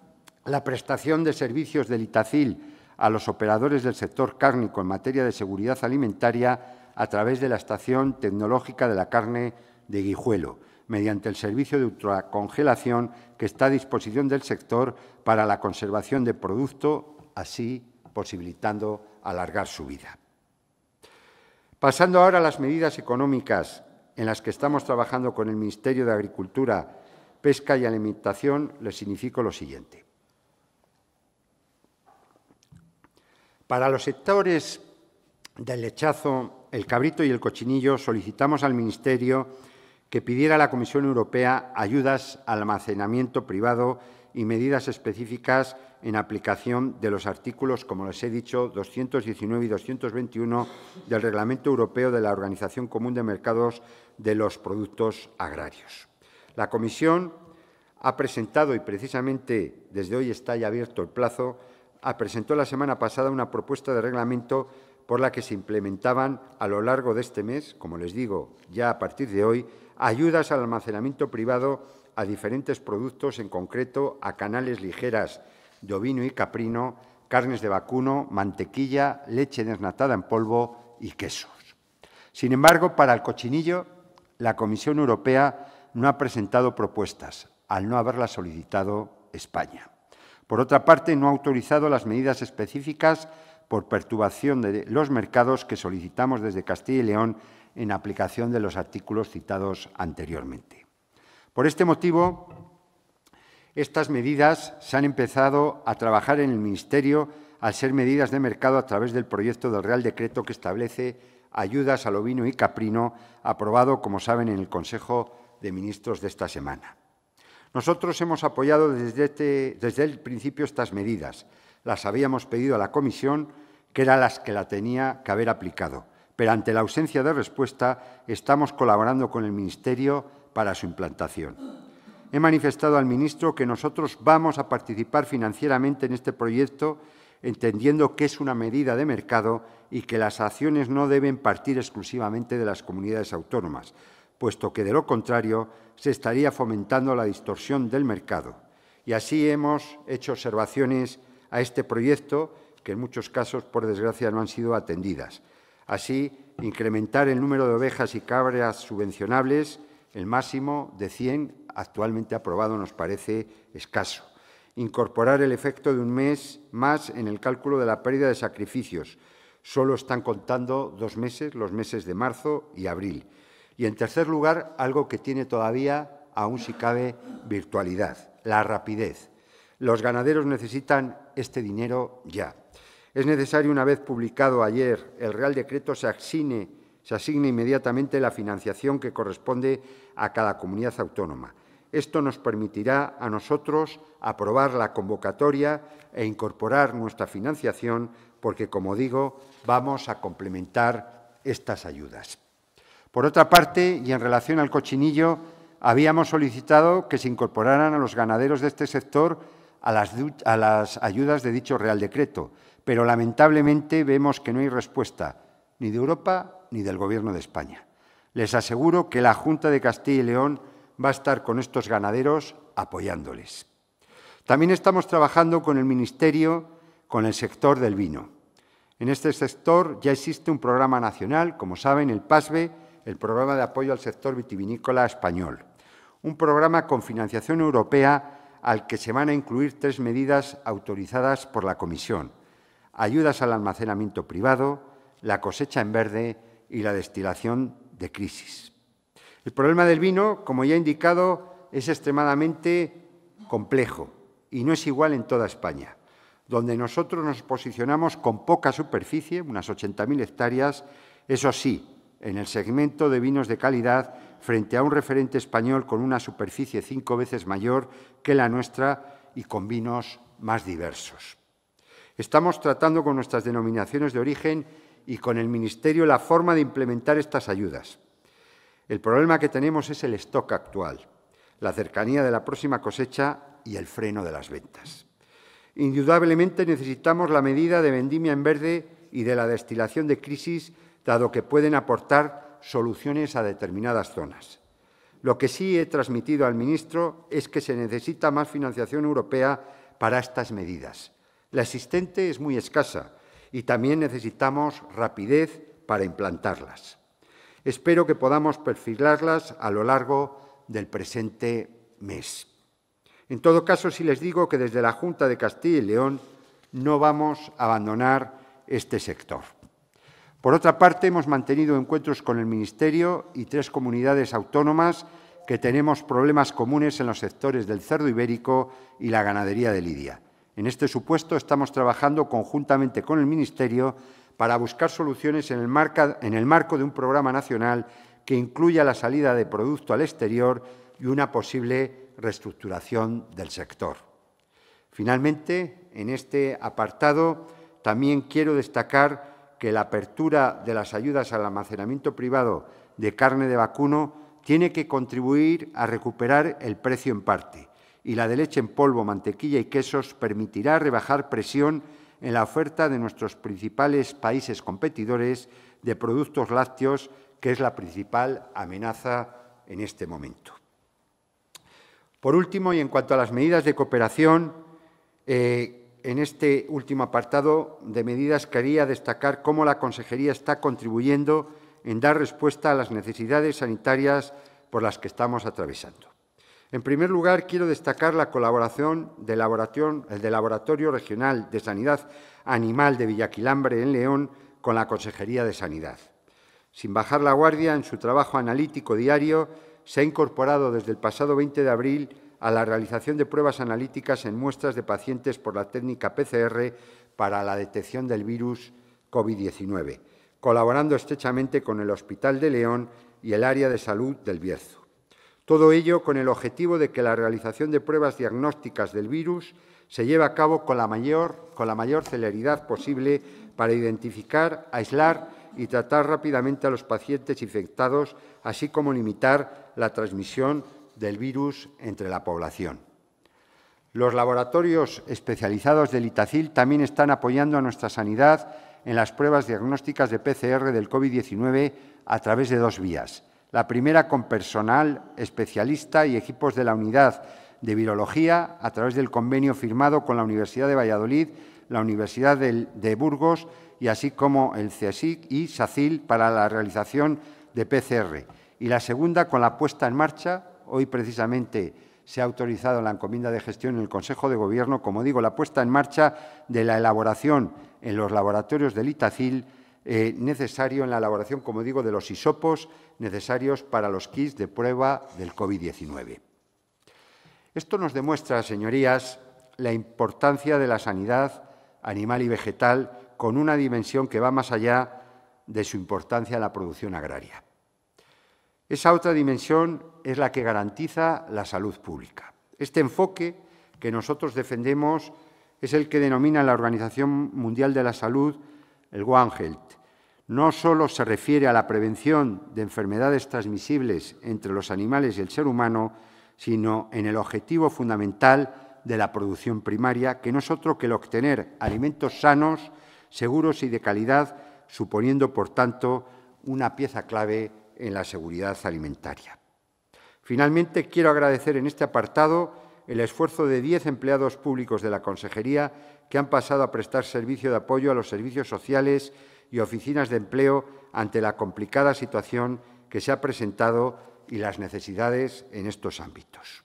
la prestación de servicios del ITACIL a los operadores del sector cárnico en materia de seguridad alimentaria a través de la Estación Tecnológica de la Carne de Guijuelo mediante el servicio de ultracongelación que está a disposición del sector para la conservación de producto, así posibilitando alargar su vida. Pasando ahora a las medidas económicas en las que estamos trabajando con el Ministerio de Agricultura, Pesca y Alimentación, les significo lo siguiente. Para los sectores del lechazo, el cabrito y el cochinillo, solicitamos al Ministerio que pidiera a la Comisión Europea ayudas al almacenamiento privado y medidas específicas en aplicación de los artículos, como les he dicho, 219 y 221 del Reglamento Europeo de la Organización Común de Mercados de los Productos Agrarios. La Comisión ha presentado, y precisamente desde hoy está ya abierto el plazo, presentó la semana pasada una propuesta de reglamento por la que se implementaban a lo largo de este mes, como les digo, ya a partir de hoy, ayudas al almacenamiento privado a diferentes productos, en concreto a canales ligeras de ovino y caprino, carnes de vacuno, mantequilla, leche desnatada en polvo y quesos. Sin embargo, para el cochinillo, la Comisión Europea no ha presentado propuestas, al no haberlas solicitado España. Por otra parte, no ha autorizado las medidas específicas por perturbación de los mercados que solicitamos desde Castilla y León en aplicación de los artículos citados anteriormente. Por este motivo, estas medidas se han empezado a trabajar en el Ministerio al ser medidas de mercado a través del proyecto del Real Decreto que establece ayudas al ovino y caprino, aprobado, como saben, en el Consejo de Ministros de esta semana. Nosotros hemos apoyado desde, este, desde el principio estas medidas. Las habíamos pedido a la Comisión, que era las que la tenía que haber aplicado pero ante la ausencia de respuesta estamos colaborando con el Ministerio para su implantación. He manifestado al ministro que nosotros vamos a participar financieramente en este proyecto, entendiendo que es una medida de mercado y que las acciones no deben partir exclusivamente de las comunidades autónomas, puesto que de lo contrario se estaría fomentando la distorsión del mercado. Y así hemos hecho observaciones a este proyecto que en muchos casos, por desgracia, no han sido atendidas. Así, incrementar el número de ovejas y cabras subvencionables, el máximo de 100 actualmente aprobado nos parece escaso. Incorporar el efecto de un mes más en el cálculo de la pérdida de sacrificios. Solo están contando dos meses, los meses de marzo y abril. Y en tercer lugar, algo que tiene todavía, aún si cabe, virtualidad, la rapidez. Los ganaderos necesitan este dinero ya. Es necesario, una vez publicado ayer el Real Decreto, se asigne, inmediatamente la financiación que corresponde a cada comunidad autónoma. Esto nos permitirá a nosotros aprobar la convocatoria e incorporar nuestra financiación porque, como digo, vamos a complementar estas ayudas. Por otra parte, y en relación al cochinillo, habíamos solicitado que se incorporaran a los ganaderos de este sector a las ayudas de dicho Real Decreto pero lamentablemente vemos que no hay respuesta ni de Europa ni del Gobierno de España. Les aseguro que la Junta de Castilla y León va a estar con estos ganaderos apoyándoles. También estamos trabajando con el Ministerio, con el sector del vino. En este sector ya existe un programa nacional, como saben, el PASVE, el Programa de Apoyo al Sector Vitivinícola Español. Un programa con financiación europea al que se van a incluir tres medidas autorizadas por la Comisión ayudas al almacenamiento privado, la cosecha en verde y la destilación de crisis. El problema del vino, como ya he indicado, es extremadamente complejo y no es igual en toda España, donde nosotros nos posicionamos con poca superficie, unas 80.000 hectáreas, eso sí, en el segmento de vinos de calidad frente a un referente español con una superficie cinco veces mayor que la nuestra y con vinos más diversos. Estamos tratando con nuestras denominaciones de origen y con el Ministerio la forma de implementar estas ayudas. El problema que tenemos es el stock actual, la cercanía de la próxima cosecha y el freno de las ventas. Indudablemente necesitamos la medida de vendimia en verde y de la destilación de crisis, dado que pueden aportar soluciones a determinadas zonas. Lo que sí he transmitido al ministro es que se necesita más financiación europea para estas medidas la existente es muy escasa y también necesitamos rapidez para implantarlas. Espero que podamos perfilarlas a lo largo del presente mes. En todo caso, sí les digo que desde la Junta de Castilla y León no vamos a abandonar este sector. Por otra parte, hemos mantenido encuentros con el Ministerio y tres comunidades autónomas que tenemos problemas comunes en los sectores del cerdo ibérico y la ganadería de Lidia. En este supuesto, estamos trabajando conjuntamente con el Ministerio para buscar soluciones en el, marco de un programa nacional que incluya la salida de producto al exterior y una posible reestructuración del sector. Finalmente, en este apartado, también quiero destacar que la apertura de las ayudas al almacenamiento privado de carne de vacuno tiene que contribuir a recuperar el precio en parte, y la de leche en polvo, mantequilla y quesos permitirá rebajar presión en la oferta de nuestros principales países competidores de productos lácteos, que es la principal amenaza en este momento. Por último, y en cuanto a las medidas de cooperación, eh, en este último apartado de medidas quería destacar cómo la Consejería está contribuyendo en dar respuesta a las necesidades sanitarias por las que estamos atravesando. En primer lugar, quiero destacar la colaboración del laboratorio, Regional de Sanidad Animal de Villaquilambre en León con la Consejería de Sanidad. Sin bajar la guardia, en su trabajo analítico diario, se ha incorporado desde el pasado 20 de abril a la realización de pruebas analíticas en muestras de pacientes por la técnica PCR para la detección del virus COVID-19, colaborando estrechamente con el Hospital de León y el área de salud del Bierzo. Todo ello con el objetivo de que la realización de pruebas diagnósticas del virus se lleve a cabo con la mayor, celeridad posible para identificar, aislar y tratar rápidamente a los pacientes infectados, así como limitar la transmisión del virus entre la población. Los laboratorios especializados del Itacil también están apoyando a nuestra sanidad en las pruebas diagnósticas de PCR del COVID-19 a través de dos vías. La primera con personal especialista y equipos de la unidad de virología a través del convenio firmado con la Universidad de Valladolid, la Universidad de Burgos y así como el CSIC y SACIL para la realización de PCR. Y la segunda con la puesta en marcha, hoy precisamente se ha autorizado la encomienda de gestión en el Consejo de Gobierno, como digo, la puesta en marcha de la elaboración en los laboratorios del ITACIL eh, necesario en la elaboración, como digo, de los hisopos necesarios para los kits de prueba del COVID-19. Esto nos demuestra, señorías, la importancia de la sanidad animal y vegetal con una dimensión que va más allá de su importancia en la producción agraria. Esa otra dimensión es la que garantiza la salud pública. Este enfoque que nosotros defendemos es el que denomina la Organización Mundial de la Salud el One Health, no solo se refiere a la prevención de enfermedades transmisibles entre los animales y el ser humano, sino en el objetivo fundamental de la producción primaria, que no es otro que el obtener alimentos sanos, seguros y de calidad, suponiendo, por tanto, una pieza clave en la seguridad alimentaria. Finalmente, quiero agradecer en este apartado el esfuerzo de diez empleados públicos de la Consejería que han pasado a prestar servicio de apoyo a los servicios sociales y oficinas de empleo ante la complicada situación que se ha presentado y las necesidades en estos ámbitos.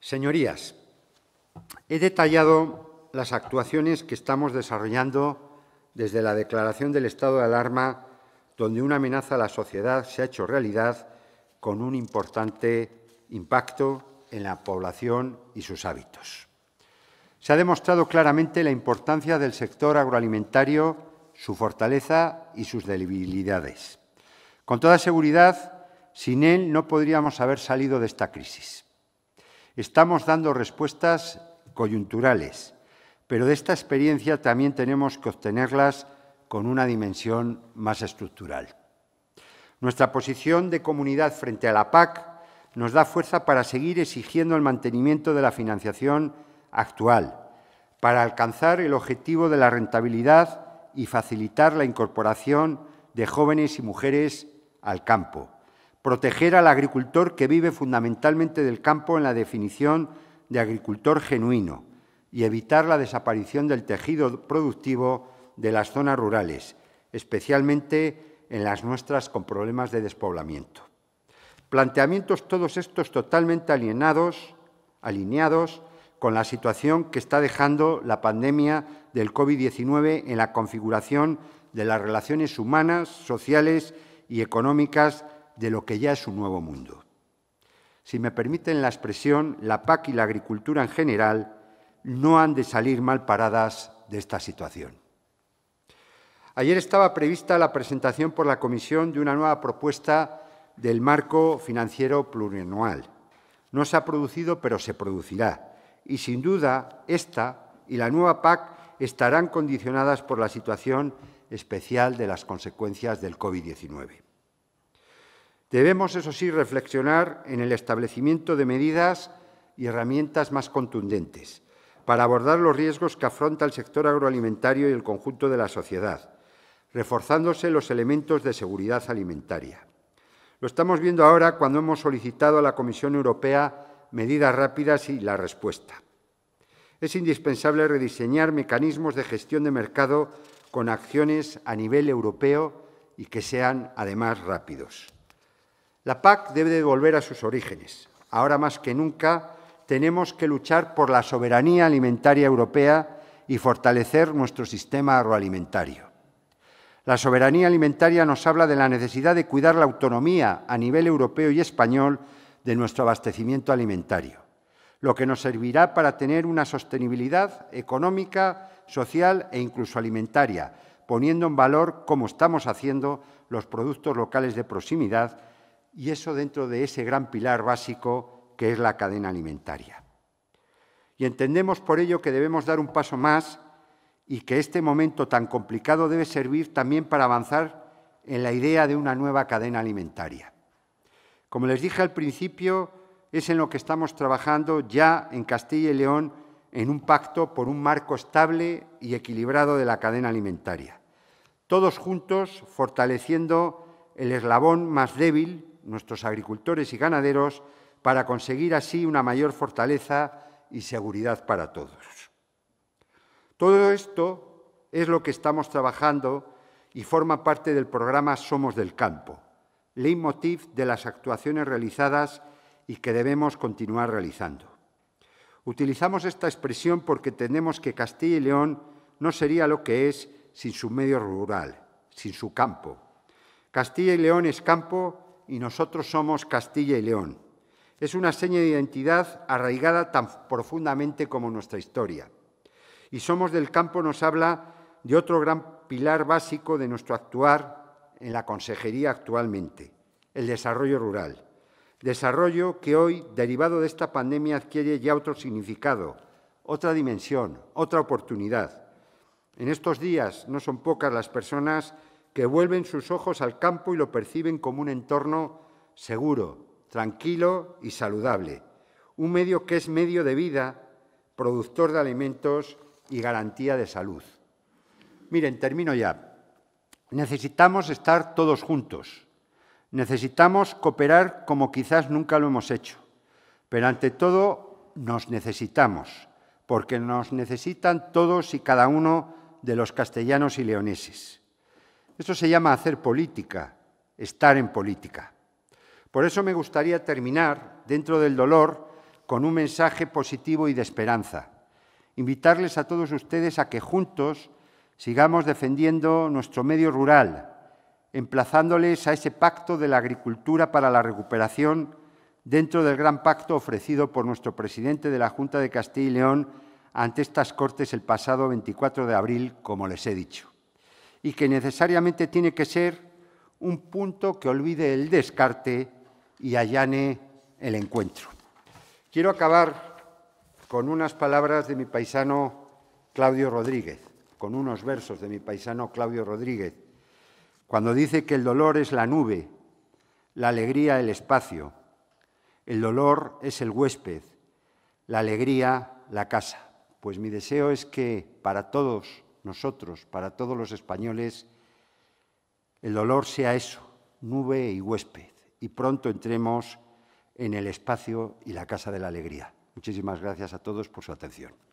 Señorías, he detallado las actuaciones que estamos desarrollando desde la declaración del estado de alarma, donde una amenaza a la sociedad se ha hecho realidad con un importante impacto en la población y sus hábitos. Se ha demostrado claramente la importancia del sector agroalimentario, su fortaleza y sus debilidades. Con toda seguridad, sin él no podríamos haber salido de esta crisis. Estamos dando respuestas coyunturales, pero de esta experiencia también tenemos que obtenerlas con una dimensión más estructural. Nuestra posición de comunidad frente a la PAC nos da fuerza para seguir exigiendo el mantenimiento de la financiación actual, para alcanzar el objetivo de la rentabilidad y facilitar la incorporación de jóvenes y mujeres al campo, proteger al agricultor que vive fundamentalmente del campo en la definición de agricultor genuino, y evitar la desaparición del tejido productivo de las zonas rurales, especialmente en las nuestras con problemas de despoblamiento. Planteamientos todos estos totalmente alineados con la situación que está dejando la pandemia del COVID-19 en la configuración de las relaciones humanas, sociales y económicas de lo que ya es un nuevo mundo. Si me permiten la expresión, la PAC y la agricultura en general no han de salir mal paradas de esta situación. Ayer estaba prevista la presentación por la Comisión de una nueva propuesta del marco financiero plurianual. No se ha producido, pero se producirá. Y sin duda, esta y la nueva PAC estarán condicionadas por la situación especial de las consecuencias del COVID-19. Debemos, eso sí, reflexionar en el establecimiento de medidas y herramientas más contundentes para abordar los riesgos que afronta el sector agroalimentario y el conjunto de la sociedad, reforzándose los elementos de seguridad alimentaria. Lo estamos viendo ahora cuando hemos solicitado a la Comisión Europea medidas rápidas y la respuesta. Es indispensable rediseñar mecanismos de gestión de mercado con acciones a nivel europeo y que sean, además, rápidos. La PAC debe devolver volver a sus orígenes. Ahora más que nunca, tenemos que luchar por la soberanía alimentaria europea y fortalecer nuestro sistema agroalimentario. La soberanía alimentaria nos habla de la necesidad de cuidar la autonomía a nivel europeo y español de nuestro abastecimiento alimentario, lo que nos servirá para tener una sostenibilidad económica, social e incluso alimentaria, poniendo en valor, como estamos haciendo, los productos locales de proximidad y eso dentro de ese gran pilar básico que es la cadena alimentaria. Y entendemos por ello que debemos dar un paso más y que este momento tan complicado debe servir también para avanzar en la idea de una nueva cadena alimentaria. Como les dije al principio, es en lo que estamos trabajando ya en Castilla y León en un pacto por un marco estable y equilibrado de la cadena alimentaria. Todos juntos fortaleciendo el eslabón más débil, nuestros agricultores y ganaderos, para conseguir así una mayor fortaleza y seguridad para todos. Todo esto es lo que estamos trabajando y forma parte del programa Somos del Campo, leitmotiv de las actuaciones realizadas y que debemos continuar realizando. Utilizamos esta expresión porque tenemos que Castilla y León no sería lo que es sin su medio rural, sin su campo. Castilla y León es campo y nosotros somos Castilla y León. Es una seña de identidad arraigada tan profundamente como nuestra historia. Y Somos del Campo nos habla de otro gran pilar básico de nuestro actuar en la consejería actualmente, el desarrollo rural. Desarrollo que hoy, derivado de esta pandemia, adquiere ya otro significado, otra dimensión, otra oportunidad. En estos días no son pocas las personas que vuelven sus ojos al campo y lo perciben como un entorno seguro, tranquilo y saludable, un medio que es medio de vida, productor de alimentos y garantía de salud. Miren, termino ya. Necesitamos estar todos juntos. Necesitamos cooperar como quizás nunca lo hemos hecho. Pero ante todo, nos necesitamos, porque nos necesitan todos y cada uno de los castellanos y leoneses. Esto se llama hacer política, estar en política. Por eso me gustaría terminar, dentro del dolor, con un mensaje positivo y de esperanza. Invitarles a todos ustedes a que juntos sigamos defendiendo nuestro medio rural, emplazándoles a ese pacto de la agricultura para la recuperación dentro del gran pacto ofrecido por nuestro presidente de la Junta de Castilla y León ante estas Cortes el pasado 24 de abril, como les he dicho, y que necesariamente tiene que ser un punto que olvide el descarte y allane el encuentro. Quiero acabar con unas palabras de mi paisano Claudio Rodríguez, con unos versos de mi paisano Claudio Rodríguez, cuando dice que el dolor es la nube, la alegría el espacio, el dolor es el huésped, la alegría la casa. Pues mi deseo es que para todos nosotros, para todos los españoles, el dolor sea eso, nube y huésped y pronto entremos en el espacio y la casa de la alegría. Muchísimas gracias a todos por su atención.